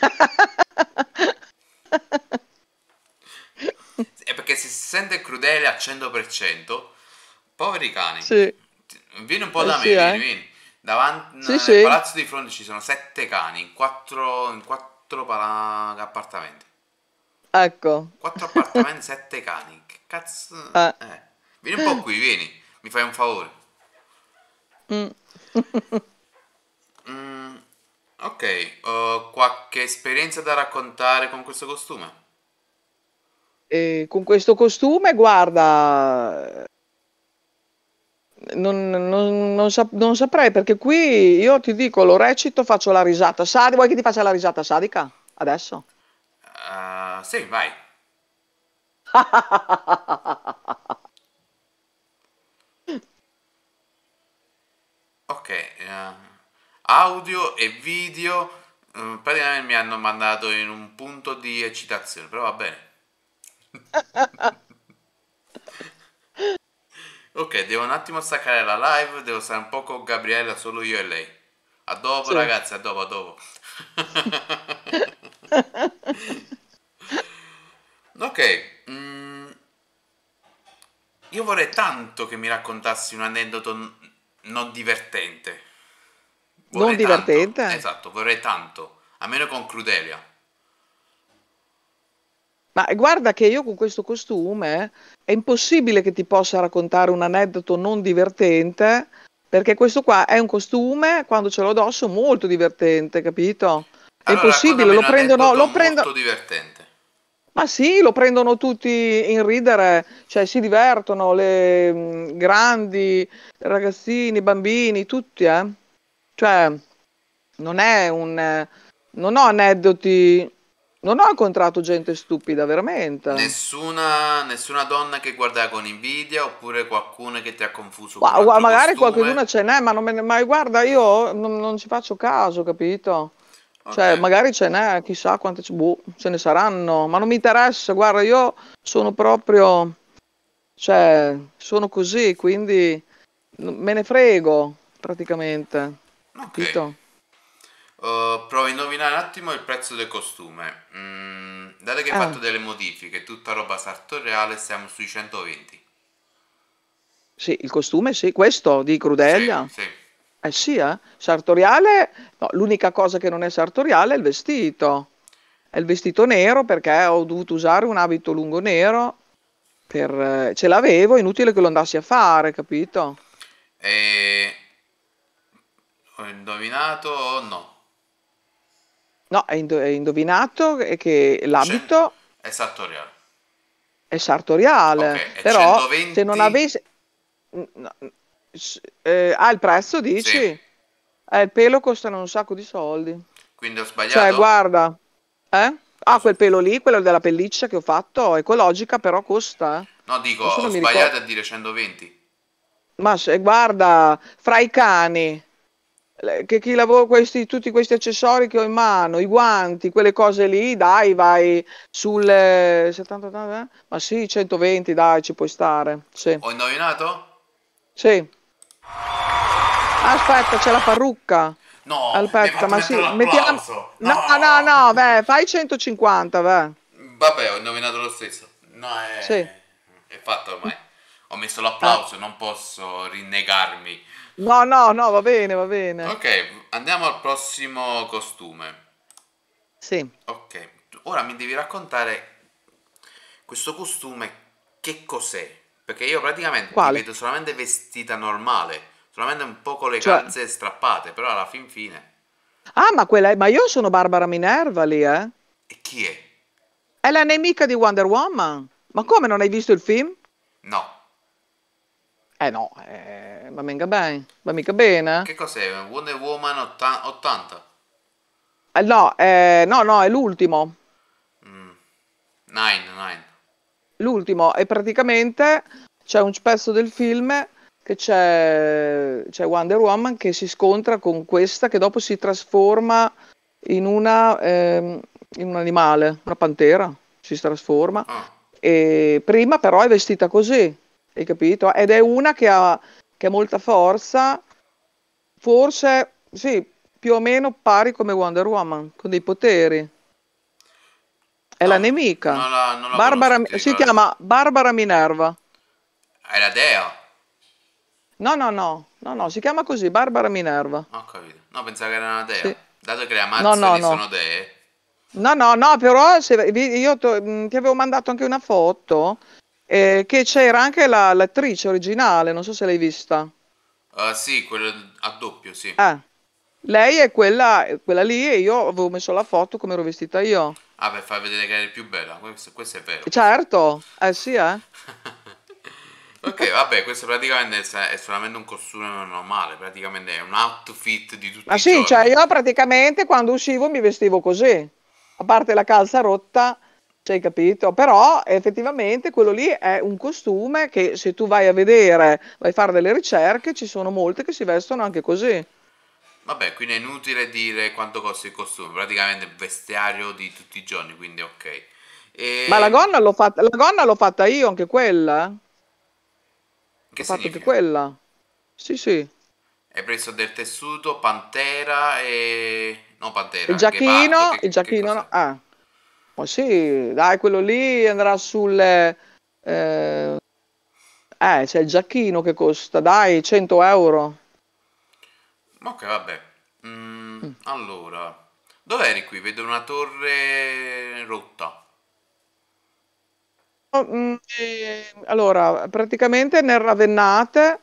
Speaker 1: è perché se si sente crudele al 100%, poveri cani. Sì. Vieni un po' eh da sì, me, vieni, eh. vieni. Davanti, sì, nel sì. palazzo di fronte ci sono sette cani in quattro, in quattro pala- appartamenti.
Speaker 2: Ecco. Quattro appartamenti,
Speaker 1: sette cani. Che cazzo... Ah. Eh. Vieni un po' qui, vieni. Mi fai un favore. Mm. mm, ok, ho qualche esperienza da raccontare con questo costume?
Speaker 2: eh, con questo costume, guarda, non, non, non, sap- non, saprei perché qui io ti dico, lo recito, faccio la risata. sadica. vuoi che ti faccia la risata sadica adesso?
Speaker 1: Uh, sì, vai. ok, uh, audio e video uh, praticamente mi hanno mandato in un punto di eccitazione, però va bene. ok, devo un attimo staccare la live, devo stare un po' con Gabriella, solo io e lei. A dopo sì. ragazzi, a dopo, a dopo. ok. Mm. Io vorrei tanto che mi raccontassi un aneddoto non divertente.
Speaker 2: Vorrei non divertente? Tanto,
Speaker 1: esatto, vorrei tanto. almeno con Crudelia.
Speaker 2: Ma guarda che io con questo costume è impossibile che ti possa raccontare un aneddoto non divertente, perché questo qua è un costume, quando ce l'ho addosso, molto divertente, capito? È allora, impossibile, lo prendono... Lo prendo...
Speaker 1: molto divertente.
Speaker 2: Ma sì, lo prendono tutti in ridere, cioè si divertono, le mm, grandi, ragazzini, bambini, tutti, eh? Cioè, non è un... non ho aneddoti non ho incontrato gente stupida, veramente.
Speaker 1: Nessuna, nessuna donna che guarda con invidia oppure qualcuno che ti ha confuso. Ma, con magari qualcuna
Speaker 2: ce n'è, ma, non me ne, ma guarda, io non, non ci faccio caso, capito? Cioè, okay. Cioè, magari ce n'è, chissà quante ce, boh, ce ne saranno, ma non mi interessa. Guarda, io sono proprio. Cioè, sono così, quindi me ne frego praticamente. Okay. Capito?
Speaker 1: Uh, provo a indovinare un attimo il prezzo del costume. Mm, dato che hai ah. fatto delle modifiche, tutta roba sartoriale, siamo sui 120.
Speaker 2: Sì, il costume sì, questo di Crudelia. Sì, sì. Eh sì, eh? Sartoriale, no, l'unica cosa che non è sartoriale è il vestito. È il vestito nero perché ho dovuto usare un abito lungo nero. Per, eh, ce l'avevo, inutile che lo andassi a fare, capito? E...
Speaker 1: Ho indovinato o no?
Speaker 2: No, è, indo- indovinato che l'abito...
Speaker 1: C'è. Cioè, è sartoriale.
Speaker 2: È sartoriale. Okay, però 120... se non avesse... Eh, ah, il prezzo dici? Sì. Eh, il pelo costa un sacco di soldi.
Speaker 1: Quindi ho sbagliato. Cioè,
Speaker 2: guarda. Eh? Ah, quel pelo lì, quello della pelliccia che ho fatto, ecologica, però costa. Eh. No, dico, ho sbagliato ricordo. a
Speaker 1: dire 120.
Speaker 2: Ma se, guarda, fra i cani, che chi lavora questi, tutti questi accessori che ho in mano, i guanti, quelle cose lì, dai, vai sul 70, eh, eh? ma sì, 120, dai, ci puoi stare. Sì.
Speaker 1: Ho indovinato?
Speaker 2: Sì. Aspetta, c'è la parrucca. No, Aspetta, ma sì, mettiamo... No, no, no, no, beh, fai 150, beh.
Speaker 1: Vabbè, ho indovinato lo stesso. No, è, sì. è fatto ormai. Ho messo l'applauso, ah. non posso rinnegarmi.
Speaker 2: No, no, no, va bene, va bene. Ok,
Speaker 1: andiamo al prossimo costume. Sì. Ok, ora mi devi raccontare questo costume che cos'è? Perché io praticamente Quale? vedo solamente vestita normale, solamente un po' con le cioè... calze strappate, però alla fin fine...
Speaker 2: Ah, ma, quella è... ma io sono Barbara Minerva lì, eh? E chi è? È la nemica di Wonder Woman. Ma come non hai visto il film? No. Eh no, eh, va mica bene, va mica bene. Eh. Che
Speaker 1: cos'è? Wonder Woman 80?
Speaker 2: Eh, no, eh, no, no, è l'ultimo. Mm.
Speaker 1: Nine, nine.
Speaker 2: L'ultimo, è praticamente c'è un pezzo del film che c'è, c'è Wonder Woman che si scontra con questa che dopo si trasforma in, una, ehm, in un animale, una pantera, si trasforma. Oh. E prima però è vestita così hai capito? Ed è una che ha, che ha molta forza, forse sì, più o meno pari come Wonder Woman, con dei poteri. È no, la nemica. Non la, non la Barbara, conosco, si chiama Barbara Minerva. È la dea. No, no, no, no, no, si chiama così, Barbara Minerva.
Speaker 1: Ho capito. No, pensavo che era una dea. Sì. Dato che le amazzoni no, no, sono dee.
Speaker 2: No, no, no, però se, io to, mm, ti avevo mandato anche una foto eh, che c'era anche la, l'attrice originale, non so se l'hai vista.
Speaker 1: Uh, sì, quella a doppio, sì. Eh.
Speaker 2: Lei è quella, quella, lì e io avevo messo la foto come ero vestita io.
Speaker 1: Ah, per far vedere che eri più bella, questo, questo è vero. Certo, eh sì, eh. ok, vabbè, questo praticamente è solamente un costume normale, praticamente è un outfit di tutti
Speaker 2: Ma i sì, giorni. cioè io praticamente quando uscivo mi vestivo così, a parte la calza rotta cioè, capito? Però effettivamente quello lì è un costume che se tu vai a vedere, vai a fare delle ricerche, ci sono molte che si vestono anche così.
Speaker 1: Vabbè, quindi è inutile dire quanto costa il costume, praticamente il vestiario di tutti i giorni, quindi ok.
Speaker 2: E... Ma la gonna, l'ho fatta, la gonna l'ho fatta io, anche quella. Che ho fatto anche quella. Sì, sì.
Speaker 1: Hai preso del tessuto, pantera e... No, pantera. Il giacchino,
Speaker 2: il giacchino, ah. Ma sì, dai, quello lì andrà sul... Eh, eh c'è il giacchino che costa, dai, 100 euro.
Speaker 1: Ok, vabbè. Mm, mm. Allora, dov'eri qui? Vedo una torre rotta.
Speaker 2: Mm, eh, allora, praticamente nel Ravennate,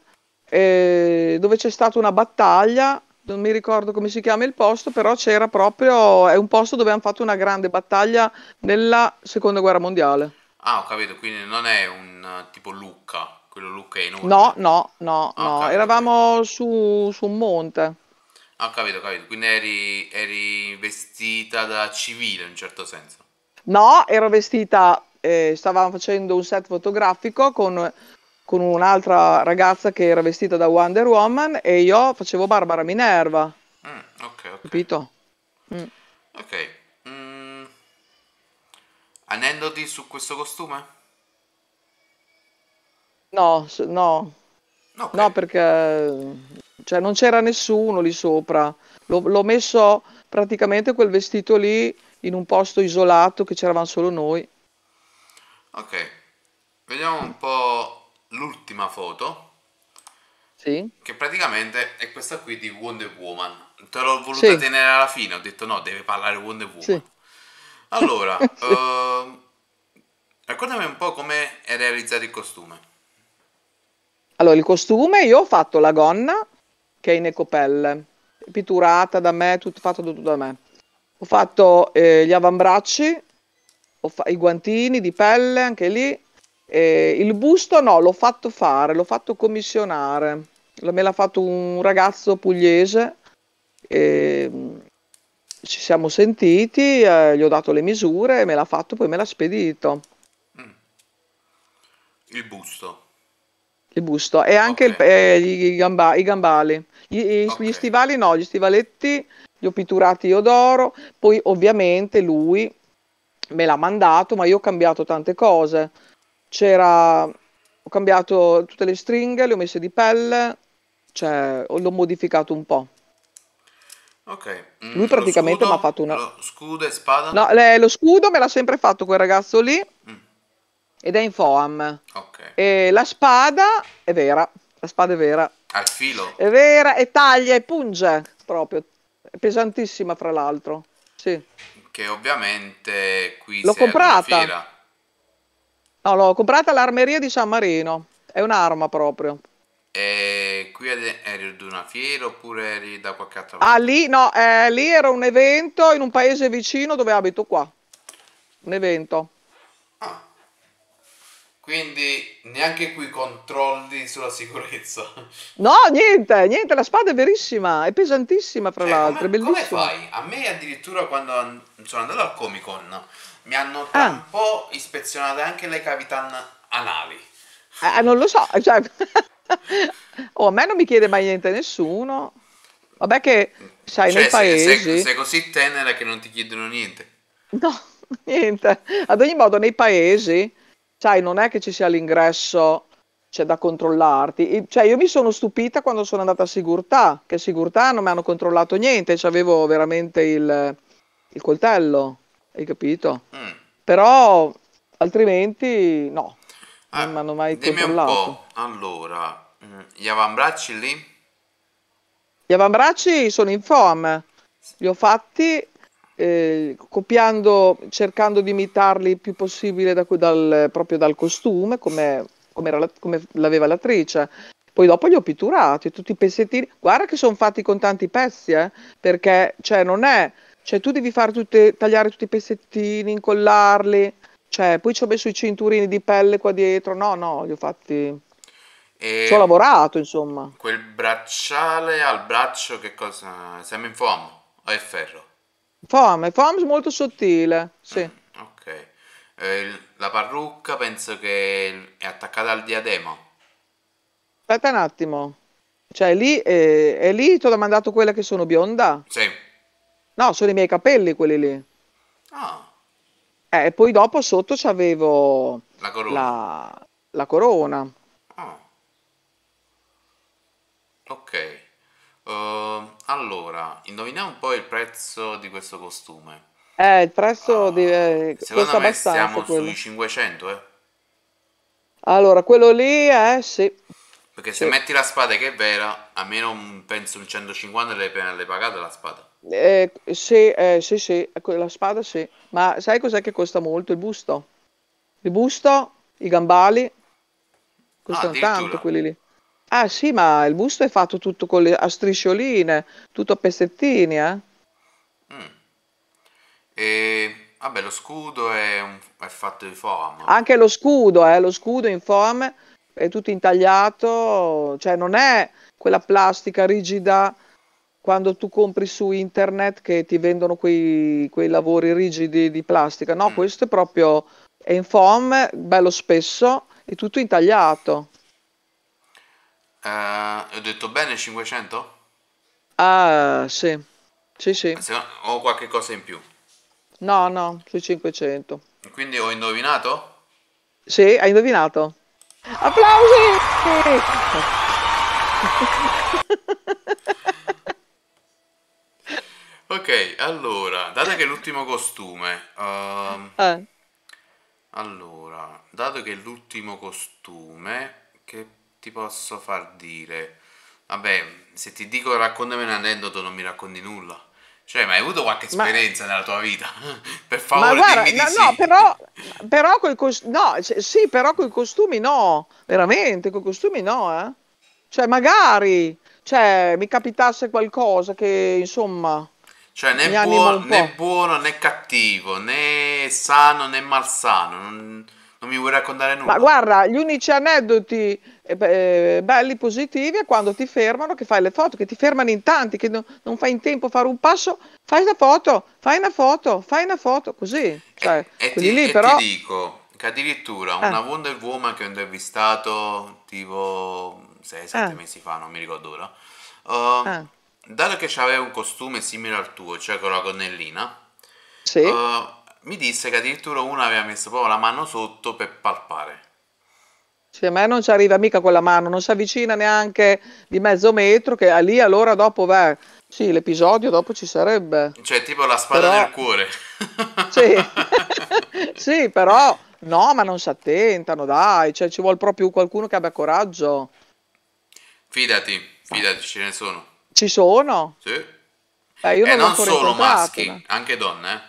Speaker 2: eh, dove c'è stata una battaglia, non mi ricordo come si chiama il posto, però c'era proprio, è un posto dove hanno fatto una grande battaglia nella seconda guerra mondiale.
Speaker 1: Ah, ho capito, quindi non è un tipo Lucca, quello Lucca è enorme. No, no, no, ah, no.
Speaker 2: eravamo su, su, un monte.
Speaker 1: Ah, ho capito, ho capito, quindi eri, eri, vestita da civile in un certo senso.
Speaker 2: No, ero vestita, eh, stavamo facendo un set fotografico con con un'altra ragazza che era vestita da Wonder Woman e io facevo Barbara Minerva. Mm, okay, okay. Capito? Mm.
Speaker 1: Ok. Mm. Aneddoti su questo costume?
Speaker 2: No, no. Okay. No, perché cioè, non c'era nessuno lì sopra. L'ho, l'ho messo praticamente quel vestito lì in un posto isolato che c'eravamo solo noi.
Speaker 1: Ok. Vediamo un po' l'ultima foto. Sì. Che praticamente è questa qui di Wonder Woman. Te l'ho voluta sì. tenere alla fine, ho detto no, deve parlare Wonder Woman. Sì. Allora, uh, raccontami un po' come è realizzato il costume.
Speaker 2: Allora, il costume io ho fatto la gonna che è in ecopelle, pitturata da me, tutto, fatto tutto da me. Ho fatto eh, gli avambracci, ho fa- i guantini di pelle, anche lì, eh, il busto no, l'ho fatto fare, l'ho fatto commissionare, me l'ha fatto un ragazzo pugliese, eh, ci siamo sentiti, eh, gli ho dato le misure, me l'ha fatto, poi me l'ha spedito. Mm.
Speaker 1: Il busto.
Speaker 2: Il busto e anche okay. il, eh, i, gamba, i, gambali. Gli, okay. gli stivali no, gli stivaletti li ho pitturati io d'oro, poi ovviamente lui me l'ha mandato, ma io ho cambiato tante cose c'era, ho cambiato tutte le stringhe, le ho messe di pelle, cioè l'ho modificato un po'.
Speaker 1: Ok. Mm, Lui praticamente mi ha fatto
Speaker 2: una... Lo scudo
Speaker 1: e spada? No,
Speaker 2: le, lo scudo me l'ha sempre fatto quel ragazzo lì. Mm. Ed è in Foam. Ok. E la spada è vera. La spada è vera. Al filo? È vera e taglia e punge proprio. È pesantissima, fra l'altro. Sì.
Speaker 1: Che ovviamente qui... L'ho comprata.
Speaker 2: No, l'ho comprata all'armeria di San Marino. È un'arma proprio.
Speaker 1: E qui eri ad una fiera oppure eri da qualche altra ah, parte? Ah, lì
Speaker 2: no, eh, lì era un evento in un paese vicino dove abito qua. Un evento. Ah.
Speaker 1: Quindi neanche qui controlli sulla sicurezza.
Speaker 2: No, niente, niente, la spada è verissima, è pesantissima fra cioè, l'altro, è bellissima. Come fai?
Speaker 1: A me addirittura quando sono andato al Comic Con mi hanno ah. un po' ispezionato anche le cavità anali.
Speaker 2: Ah, ah, non lo so, cioè... oh, a me non mi chiede mai niente nessuno. Vabbè che sai cioè, nei paesi... Sei, sei
Speaker 1: così tenera che non ti chiedono niente.
Speaker 2: No, niente. Ad ogni modo nei paesi, sai, non è che ci sia l'ingresso c'è da controllarti. Cioè, io mi sono stupita quando sono andata a Sigurtà, che a Sigurtà non mi hanno controllato niente, avevo veramente il, il coltello. Hai capito? Mm. Però altrimenti no. Eh, non mi hanno mai dimmi controllato. un po',
Speaker 1: allora, mm, gli avambracci lì?
Speaker 2: Gli avambracci sono in foam, li ho fatti eh, copiando, cercando di imitarli il più possibile da, dal, proprio dal costume, come, come, la, come l'aveva l'attrice. Poi dopo li ho pitturati, tutti i pezzettini. Guarda che sono fatti con tanti pezzi, eh? perché cioè, non è cioè tu devi tutte, tagliare tutti i pezzettini, incollarli. Cioè, poi ci ho messo i cinturini di pelle qua dietro. No, no, li ho fatti. E ci ho lavorato, insomma.
Speaker 1: Quel bracciale al ah, braccio, che cosa? Sembra in foam o è ferro?
Speaker 2: Foam, è foam molto sottile, sì. Mm,
Speaker 1: ok. Eh, la parrucca penso che è attaccata al diadema.
Speaker 2: Aspetta un attimo. Cioè, lì, eh, è lì ti ho mandato quella che sono bionda? Sì. No, sono i miei capelli quelli lì. Ah. Eh, e poi dopo sotto c'avevo la corona. La, la corona. Ah.
Speaker 1: Ok. Uh, allora, indoviniamo un po' il prezzo di questo costume.
Speaker 2: Eh, il prezzo uh, di... Eh, secondo me siamo quello. sui
Speaker 1: 500, eh?
Speaker 2: Allora, quello lì è... Eh, sì.
Speaker 1: Perché se sì. metti la spada che è vera, almeno penso un 150 le, le pagate la spada
Speaker 2: se, eh, se, eh, eh, se, la spada sì, ma sai cos'è che costa molto? Il busto. Il busto, i gambali, costano ah, tanto quelli lì. Ah sì, ma il busto è fatto tutto con le, a striscioline, tutto a pezzettini, eh? Mm.
Speaker 1: E vabbè, lo scudo è, un, è fatto in forma.
Speaker 2: Anche lo scudo, eh, lo scudo in forma è tutto intagliato, cioè non è quella plastica rigida quando tu compri su internet che ti vendono quei, quei lavori rigidi di plastica. No, mm. questo è proprio è in foam, bello spesso e tutto intagliato.
Speaker 1: Uh, ho detto bene 500?
Speaker 2: Ah, sì. Sì, sì. Eh, Se
Speaker 1: ho qualche cosa in più.
Speaker 2: No, no, sui 500.
Speaker 1: Quindi ho indovinato?
Speaker 2: Sì, hai indovinato. Applausi!
Speaker 1: Ok, allora, dato che è l'ultimo costume... Um, eh. Allora, dato che è l'ultimo costume, che ti posso far dire? Vabbè, se ti dico raccontami un aneddoto non mi racconti nulla. Cioè, ma hai avuto qualche esperienza ma... nella tua vita? per favore, ma guarda, dimmi no, sì. no,
Speaker 2: però, però coi costumi, no, sì, però con i costumi no, veramente, con i costumi no, eh. Cioè, magari, cioè, mi capitasse qualcosa che, insomma...
Speaker 1: Cioè né, buo- né buono né cattivo, né sano né malsano. Non, non mi vuoi raccontare nulla. Ma guarda,
Speaker 2: gli unici aneddoti eh, eh belli positivi è quando ti fermano, che fai le foto, che ti fermano in tanti, che non, non fai in tempo a fare un passo, fai la foto, fai una foto, fai una foto, così. Eh, cioè, e, e, ti, lì, e però... ti
Speaker 1: dico che addirittura eh. una eh. Wonder Woman che ho intervistato tipo 6-7 eh. mesi fa, non mi ricordo ora, uh, eh dato che aveva un costume simile al tuo, cioè con la gonnellina, sì. uh, mi disse che addirittura uno aveva messo proprio la mano sotto per palpare.
Speaker 2: Sì, a me non ci arriva mica quella mano, non si avvicina neanche di mezzo metro, che lì allora dopo beh, Sì, l'episodio dopo ci sarebbe. Cioè, tipo la spada però... del
Speaker 1: cuore. sì.
Speaker 2: sì, però no, ma non si attentano, dai, cioè ci vuole proprio qualcuno che abbia coraggio.
Speaker 1: Fidati, fidati, ce ne
Speaker 2: sono. Ci sono? Sì. Beh, io e eh, non, non solo maschi, ma.
Speaker 1: anche donne. Eh.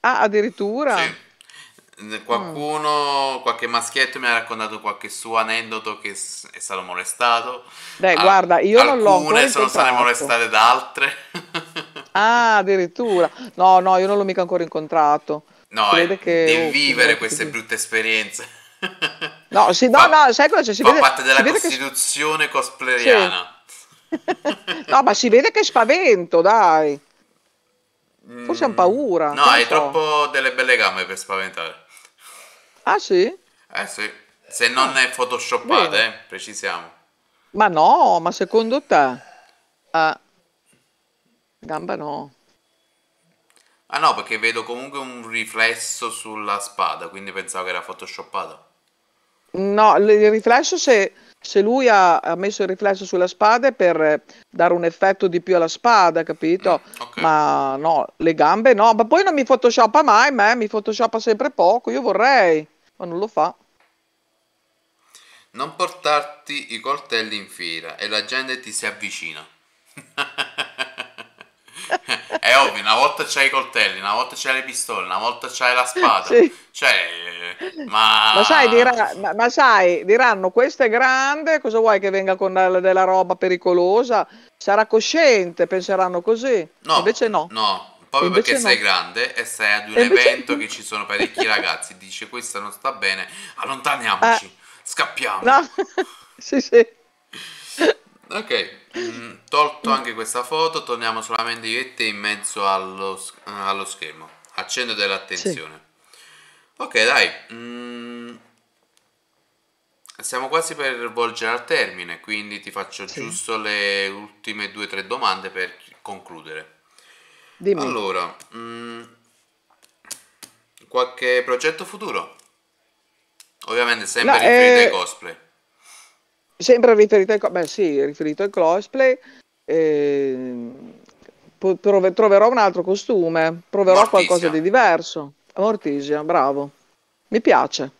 Speaker 2: Ah, addirittura?
Speaker 1: Sì. Qualcuno, mm. qualche maschietto mi ha raccontato qualche suo aneddoto che è stato molestato.
Speaker 2: Beh, Al- guarda, io non l'ho Alcune sono state
Speaker 1: molestate da altre.
Speaker 2: ah, addirittura. No, no, io non l'ho mica ancora incontrato. No, Crede eh, che... devi oh, vivere queste
Speaker 1: brutte esperienze.
Speaker 2: no, sì, no, fa, no, sai cosa c'è? Si fa vede, parte della
Speaker 1: costituzione che... cosplayeriana. Sì.
Speaker 2: no, ma si vede che spavento, dai. Forse mm, hanno paura. No, hai so.
Speaker 1: troppo delle belle gambe per spaventare. Ah sì? Eh sì, se non ah. è photoshoppate, eh, precisiamo.
Speaker 2: Ma no, ma secondo te? Ah. Gamba no.
Speaker 1: Ah no, perché vedo comunque un riflesso sulla spada, quindi pensavo che era photoshoppata.
Speaker 2: No, il riflesso se se lui ha, ha, messo il riflesso sulla spada è per eh, dare un effetto di più alla spada, capito? Mm, okay. Ma no, le gambe no, ma poi non mi photoshoppa mai, ma eh, mi photoshoppa sempre poco, io vorrei, ma non lo fa.
Speaker 1: Non portarti i coltelli in fiera e la gente ti si avvicina. è ovvio, una volta c'hai i coltelli, una volta c'hai le pistole, una volta c'hai la spada. Sì. Cioè, ma... Ma sai, dirà,
Speaker 2: ma, ma sai, diranno, questo è grande, cosa vuoi che venga con la, della roba pericolosa? Sarà cosciente, penseranno così. No, invece no. No,
Speaker 1: proprio invece perché no. sei grande e sei ad un invece... evento che ci sono parecchi ragazzi, dice questa non sta bene, allontaniamoci, eh. scappiamo. No.
Speaker 2: sì, sì.
Speaker 1: Ok, mm, tolto anche questa foto, torniamo solamente io e te in mezzo allo, eh, allo schermo. Accendo dell'attenzione. Sì. Ok, dai. Mm, siamo quasi per volgere al termine, quindi ti faccio sì. giusto le ultime due o tre domande per concludere. Dimmi. Allora, mm, qualche progetto futuro? Ovviamente sempre no, riferito eh... ai cosplay.
Speaker 2: Sempre riferito ai, beh, sì, riferito ai cosplay. Eh, prov- troverò un altro costume, proverò Mortizia. qualcosa di diverso. Mortisia, bravo. Mi piace.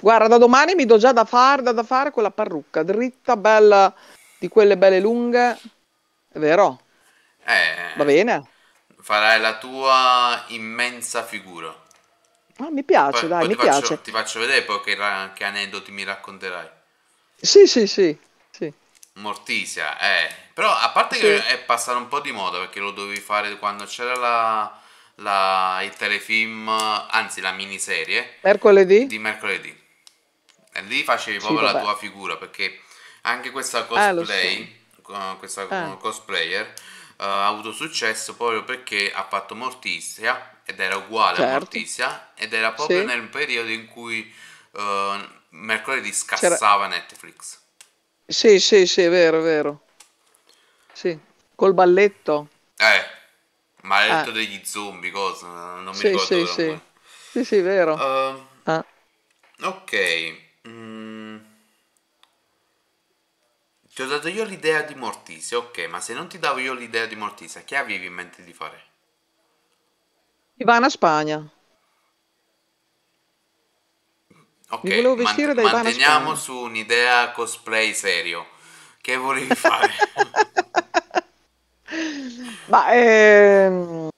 Speaker 2: Guarda, da domani mi do già da, far, da, da fare con la parrucca, dritta, bella, di quelle belle lunghe. È vero?
Speaker 1: Eh, Va bene. Farai la tua immensa figura.
Speaker 2: Ah, mi piace, poi, dai, poi mi ti piace. Faccio,
Speaker 1: ti faccio vedere poi che, che aneddoti mi racconterai.
Speaker 2: Sì, sì, sì. sì.
Speaker 1: Mortisia, eh. Però a parte sì. che è passato un po' di moda perché lo dovevi fare quando c'era la, la, il telefilm, anzi la miniserie.
Speaker 2: Mercoledì?
Speaker 1: Di mercoledì. E lì facevi proprio sì, la tua figura perché anche questa ah, cosplay, ah, questa ah. cosplayer, uh, ha avuto successo proprio perché ha fatto Mortizia ed era uguale certo. a Mortizia ed era proprio sì. nel periodo in cui... Uh, mercoledì scassava C'era... Netflix.
Speaker 2: Sì, sì, sì, è vero, è vero. Sì, col balletto. Eh,
Speaker 1: ma hai ah. degli zombie, cosa?
Speaker 2: Non mi sì, ricordo. Sì, sì. Quello. sì, sì, vero. Uh, ah.
Speaker 1: Ok. Mm. Ti ho dato io l'idea di Mortise, ok, ma se non ti davo io l'idea di Mortise, chi avevi in mente di fare?
Speaker 2: Ivana Spagna. Ok, Mi volevo vestire man- da Ivana manteniamo Spagna.
Speaker 1: su un'idea cosplay serio. Che volevi fare?
Speaker 2: Ma ehm,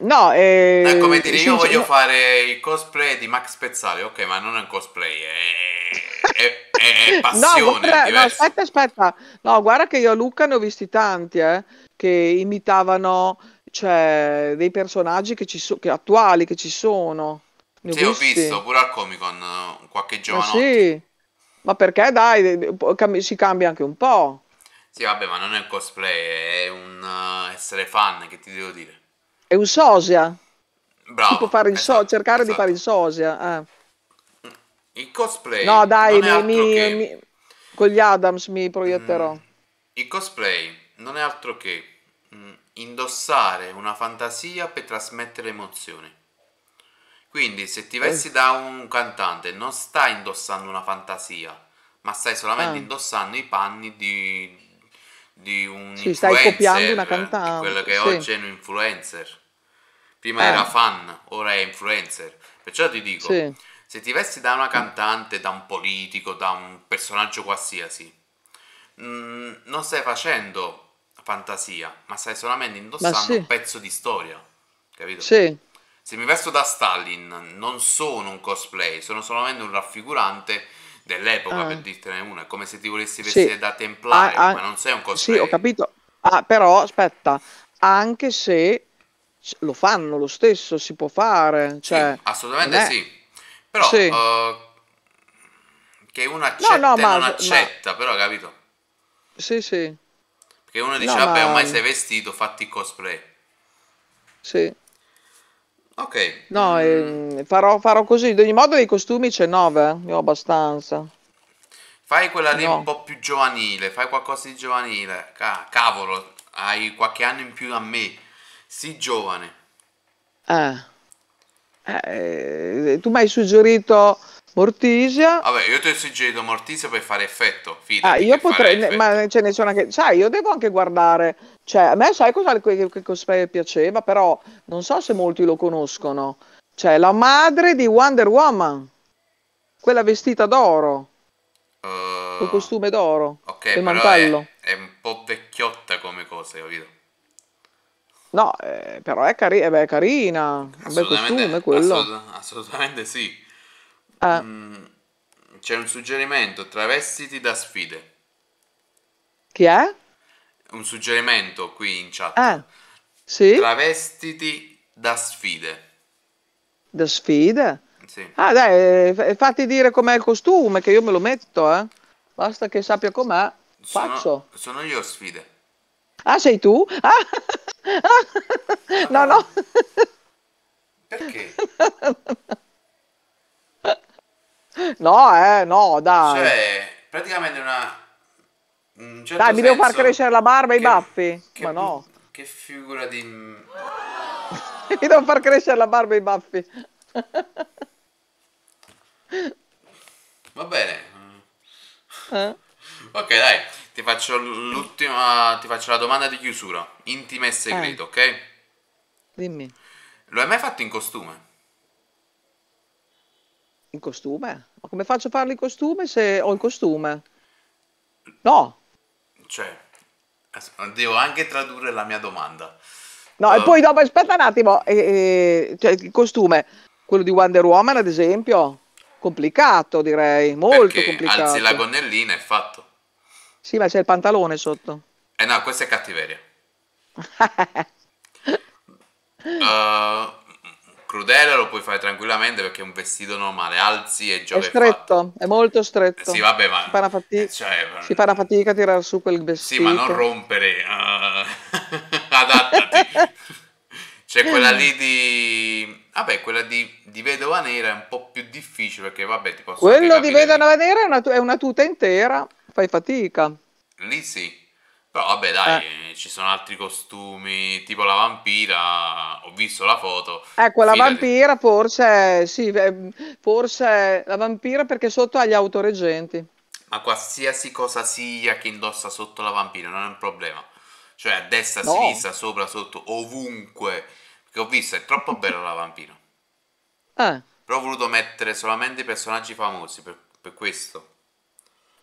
Speaker 2: no, ehm, eh, È come dire, io voglio
Speaker 1: fare il cosplay di Max Pezzale, ok, ma non è un cosplay, è, è-
Speaker 2: è- è passione. No, guarda- è no, aspetta, aspetta. No, guarda che io a Luca ne ho visti tanti, eh, che imitavano, cioè, dei personaggi che ci so- che attuali che ci sono. Ne sì, ho visto
Speaker 1: pure al Comic Con eh, qualche giorno. Ma sì,
Speaker 2: ma perché dai, si cambia anche un po'.
Speaker 1: Sì, vabbè, ma non è un cosplay, è un eh, essere fan, che ti devo dire.
Speaker 2: È un sosia. Bravo. Tipo fare il esatto, so- cercare esatto. di fare il sosia. Eh.
Speaker 1: Mm, il cosplay. No, dai, mi, mi, che... mi...
Speaker 2: con gli Adams mi proietterò. Mm,
Speaker 1: il cosplay non è altro che mm, indossare una fantasia per trasmettere emozioni. Quindi se ti vesti eh. da un cantante non stai indossando una fantasia, ma stai solamente ah. indossando i panni di, di un influencer. stai copiando una eh, cantante. Quello che sì. oggi è un influencer. Prima eh. era fan, ora è influencer. Perciò ti dico, sì. se ti vesti da una cantante, da un politico, da un personaggio qualsiasi, mh, mm, non stai facendo fantasia, ma stai solamente indossando sì. un pezzo di storia. Capito? Sì. Se mi vesto da Stalin non sono un cosplay, sono solamente un raffigurante dell'epoca, ah. per dirtene una. È come se ti volessi vestire sì. da ah, templare, ah, ma non sei un cosplay.
Speaker 2: Sì, ho capito. Ah, però, aspetta, anche se lo fanno lo stesso, si può fare. Cioè, sì, assolutamente è... sì. Però... Sì.
Speaker 1: Uh, che uno accetta no, no, ma, non accetta, ma... però capito? Sì, sì. Perché uno dice, no, vabbè, ma... ormai sei vestito, fatti cosplay. Sì. Ok.
Speaker 2: No, mm. ehm, farò, farò così. Ad ogni modo, dei costumi c'è 9, eh. ne ho abbastanza.
Speaker 1: Fai quella lì no. un po' più giovanile, fai qualcosa di giovanile. Ah, cavolo, hai qualche anno in più a me. Sii giovane.
Speaker 2: Eh. Eh, tu mi hai suggerito Mortisia.
Speaker 1: Vabbè, io ti ho suggerito Mortisia per fare effetto. Fidati, ah, io potrei,
Speaker 2: ma ce ne sono anche. Sai, io devo anche guardare cioè, a me sai cosa che, che cosplay piaceva, però non so se molti lo conoscono. Cioè, la madre di Wonder Woman, quella vestita d'oro, uh, col costume d'oro, okay, il mantello.
Speaker 1: È, è, un po' vecchiotta come cosa, capito?
Speaker 2: No, eh, però è, cari- eh, beh, è carina, un bel costume quello. Assolut-
Speaker 1: assolutamente sì.
Speaker 2: Eh. Mm,
Speaker 1: c'è un suggerimento, travestiti da sfide. Chi è? un suggerimento qui in chat. Ah, sì? Travestiti da sfide.
Speaker 2: Da sfide? Sì. Ah dai, eh, fatti dire com'è il costume, che io me lo metto, eh. Basta che sappia com'è, sono, faccio.
Speaker 1: Sono io sfide.
Speaker 2: Ah, sei tu? Ah. Ah. No, no. Perché? No, eh, no, dai.
Speaker 1: Cioè, praticamente una Certo Dai, mi devo far crescere la barba e i baffi? Ma no. Che figura di... mi
Speaker 2: devo far crescere la barba e i baffi. Va bene. Eh?
Speaker 1: Ok, dai, ti faccio l'ultima, ti faccio la domanda di chiusura, intima e segreto, eh. ok? Dimmi. Lo hai mai fatto in costume?
Speaker 2: In costume? Ma come faccio a farlo in costume se ho il costume?
Speaker 1: No. Cioè, devo anche tradurre la mia domanda.
Speaker 2: No, uh, e eh. poi dopo, aspetta un attimo, eh, eh, cioè, il costume, quello di Wonder Woman ad esempio, complicato direi, molto complicato. anzi la
Speaker 1: gonnellina è fatto.
Speaker 2: Sì, ma c'è il pantalone sotto.
Speaker 1: Eh no, questa è cattiveria. uh, crudele lo puoi fare tranquillamente perché è un vestito normale, alzi e giochi. È
Speaker 2: stretto, è, è molto stretto. Eh sì, vabbè, ma... Si fa una fatica, eh, cioè... Eh, si fa una fatica a tirare su quel vestito. Sì, ma non
Speaker 1: rompere, uh...
Speaker 2: adattati. C'è cioè, quella lì
Speaker 1: di... Vabbè, quella di, di, vedova nera è un po' più difficile perché vabbè ti posso... Quello di vedova nera
Speaker 2: è una, è una tuta intera, fai fatica.
Speaker 1: Lì sì. Però vabbè dai, eh. eh. ci sono altri costumi, tipo la vampira, ho visto la foto. Ecco, la vampira
Speaker 2: forse, sì, forse la vampira perché sotto ha gli autoreggenti.
Speaker 1: Ma qualsiasi cosa sia che indossa sotto la vampira non è un problema. Cioè a destra, no. a sinistra, sopra, sotto, ovunque. Perché ho visto, è troppo bella la vampira. Eh. Però ho voluto mettere solamente i personaggi famosi per, per questo.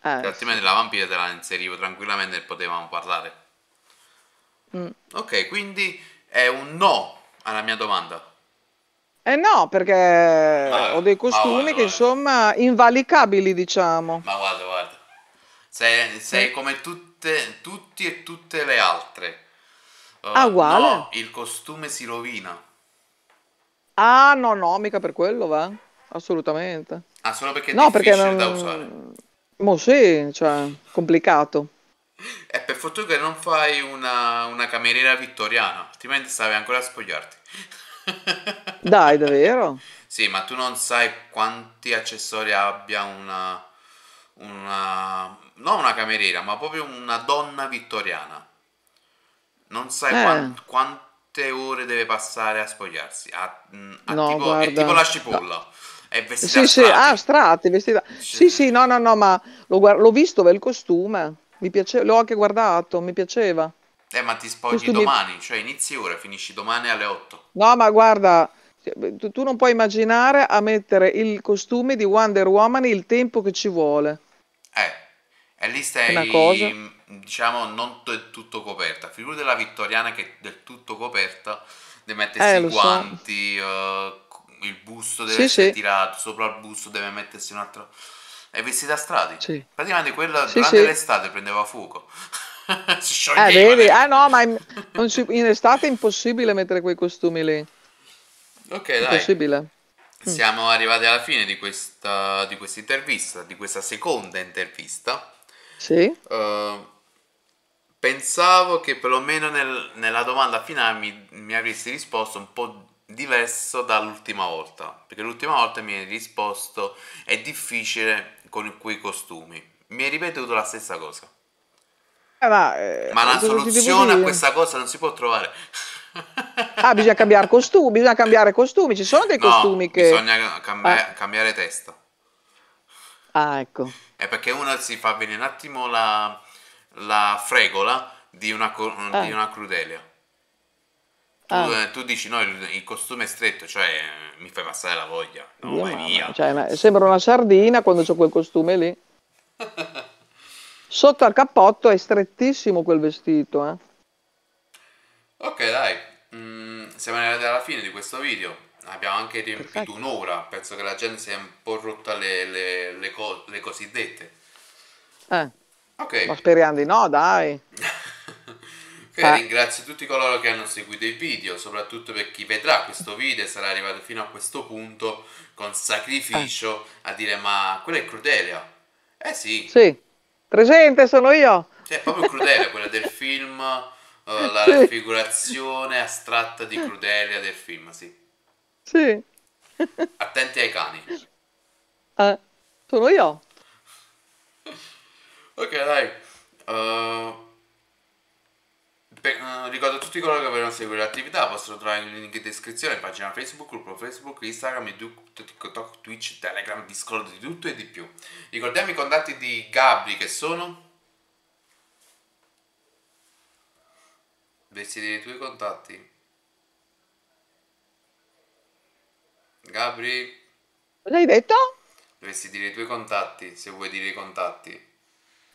Speaker 1: Eh, cioè, Altrimenti la vampira te la inserivo tranquillamente e potevamo parlare. Mm. Ok, quindi è un no alla mia domanda.
Speaker 2: Eh no, perché ah, ho dei costumi guarda, che guarda. insomma invalicabili, diciamo.
Speaker 1: Ma guarda, guarda, sei, sei come tutte, tutti e tutte le altre. Uh, ah, uguale? No, il costume si rovina.
Speaker 2: Ah, no, no, mica per quello va. Assolutamente. Ah, solo perché no, difficile perché non... da usare. Ma sì, cioè, complicato.
Speaker 1: È eh, per fortuna che non fai una, una cameriera vittoriana, altrimenti stavi ancora a spogliarti.
Speaker 2: Dai, davvero?
Speaker 1: Sì, ma tu non sai quanti accessori abbia una, una non una cameriera, ma proprio una donna vittoriana. Non sai eh. quant, quante ore deve passare a spogliarsi. A, mm, a no, tipo, è tipo la cipolla. No. È vestita sì, sì. Ah,
Speaker 2: strati, vestita. Sì. sì, sì, no, no, no, ma l'ho, guard- l'ho visto per costume. Mi piace- l'ho anche guardato, mi piaceva.
Speaker 1: Eh, ma ti spogli Costumi... domani, cioè inizi ora, finisci domani alle 8.
Speaker 2: No, ma guarda, cioè, tu non puoi immaginare a mettere il costume di Wonder Woman il tempo che ci vuole.
Speaker 1: Eh, e lì stai, Una cosa. diciamo, non del tutto coperta. Figura della vittoriana che è del tutto coperta, deve mettersi eh, i guanti, so. uh, eh, il busto deve sì, essere sì. tirato, sopra il busto deve mettersi un altro... E vestita a strati. Sì. Praticamente quella durante l'estate prendeva fuoco. si eh,
Speaker 2: scioglieva. Eh, vedi? Ah no, ma in, si, in, estate è impossibile mettere quei costumi lì.
Speaker 1: Ok, è dai. Impossibile. Mm. Siamo mm. arrivati alla fine di questa, di questa intervista, di questa seconda intervista. Sì. Uh, pensavo che perlomeno nel, nella domanda finale mi, mi, avresti risposto un po' diverso dall'ultima volta, perché l'ultima volta mi hai risposto è difficile con quei costumi. Mi hai ripetuto la stessa cosa.
Speaker 2: Eh, ma, eh, ma la soluzione a questa
Speaker 1: cosa non si può trovare.
Speaker 2: ah, bisogna cambiare costumi, bisogna cambiare costumi, ci sono dei no, costumi che... Bisogna cambiare, ah.
Speaker 1: cambiare testa. Ah, ecco. È perché uno si fa venire un attimo la, la fregola di una, di eh. una crudelia. Ah. Tu, ah. tu, dici no, il, il, costume è stretto, cioè mi fai passare la voglia.
Speaker 2: No, no vai via. Cioè, ma, sembra una sardina quando c'è quel costume lì. Sotto al cappotto è strettissimo quel vestito. Eh.
Speaker 1: Ok, dai. Mm, siamo arrivati alla fine di questo video. Abbiamo anche riempito Perfetto. un'ora. Penso che la gente si è un po' rotta le, le, le, co- le cosiddette.
Speaker 2: Eh. Ok. Ma speriamo di no, dai.
Speaker 1: Ok, ringrazio tutti coloro che hanno seguito i video, soprattutto per chi vedrà questo video e sarà arrivato fino a questo punto con sacrificio ah. a dire ma quella è Crudelia. Eh sì.
Speaker 2: Sì, presente sono io. Cioè, è proprio Crudelia,
Speaker 1: quella del film, uh, la sì. raffigurazione astratta di Crudelia del film, sì. Sì. Attenti ai cani.
Speaker 2: Eh, sono io.
Speaker 1: ok, dai. Uh... Mm, ricordo a tutti coloro che vogliono seguire l'attività possono trovare il link in descrizione, pagina Facebook, gruppo Facebook, Instagram, YouTube, TikTok, Twitch, Telegram, Discord, di tutto e di più. Ricordiamo i contatti di Gabri che sono... Dovresti dire i tuoi contatti. Gabri... Cosa hai detto? Dovresti dire i tuoi contatti, se vuoi dire i contatti.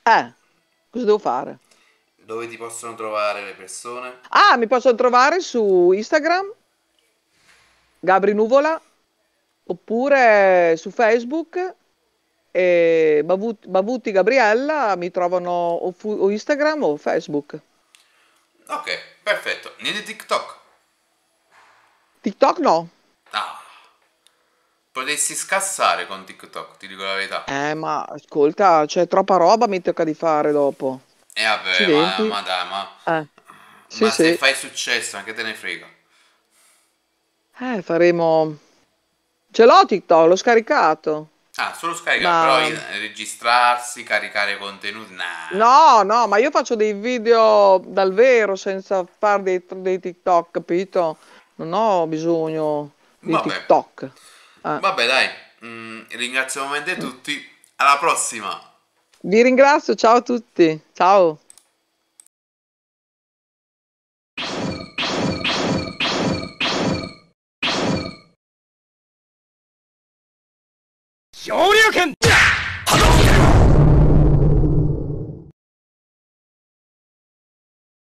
Speaker 2: Eh, cosa devo fare?
Speaker 1: Dove ti possono trovare le persone?
Speaker 2: Ah, mi possono trovare su Instagram, Gabri Nuvola, oppure su Facebook, e Bavuti, Bavuti Gabriella, mi trovano o, fu- o Instagram o Facebook.
Speaker 1: Ok, perfetto. Niente TikTok?
Speaker 2: TikTok no.
Speaker 1: Ah. Potessi scassare con TikTok, ti dico la verità.
Speaker 2: Eh, ma ascolta, c'è troppa roba mi tocca di fare dopo. E eh vabbè, Accidenti. ma, ma dai, ma, Eh, sì, ma se
Speaker 1: fai successo, anche te ne frega.
Speaker 2: Eh, faremo... Ce l'ho TikTok, l'ho scaricato. Ah, solo Ma- però
Speaker 1: registrarsi, caricare contenuti, nah.
Speaker 2: No, no, ma io faccio dei video dal vero senza fare dei, dei TikTok, capito? Non ho bisogno di Vabbè, TikTok. Eh.
Speaker 1: vabbè, dai. Mm, ringraziamo veramente tutti. Alla prossima.
Speaker 2: Vi ringrazio, ciao a tutti. Ciao. Shoryuken!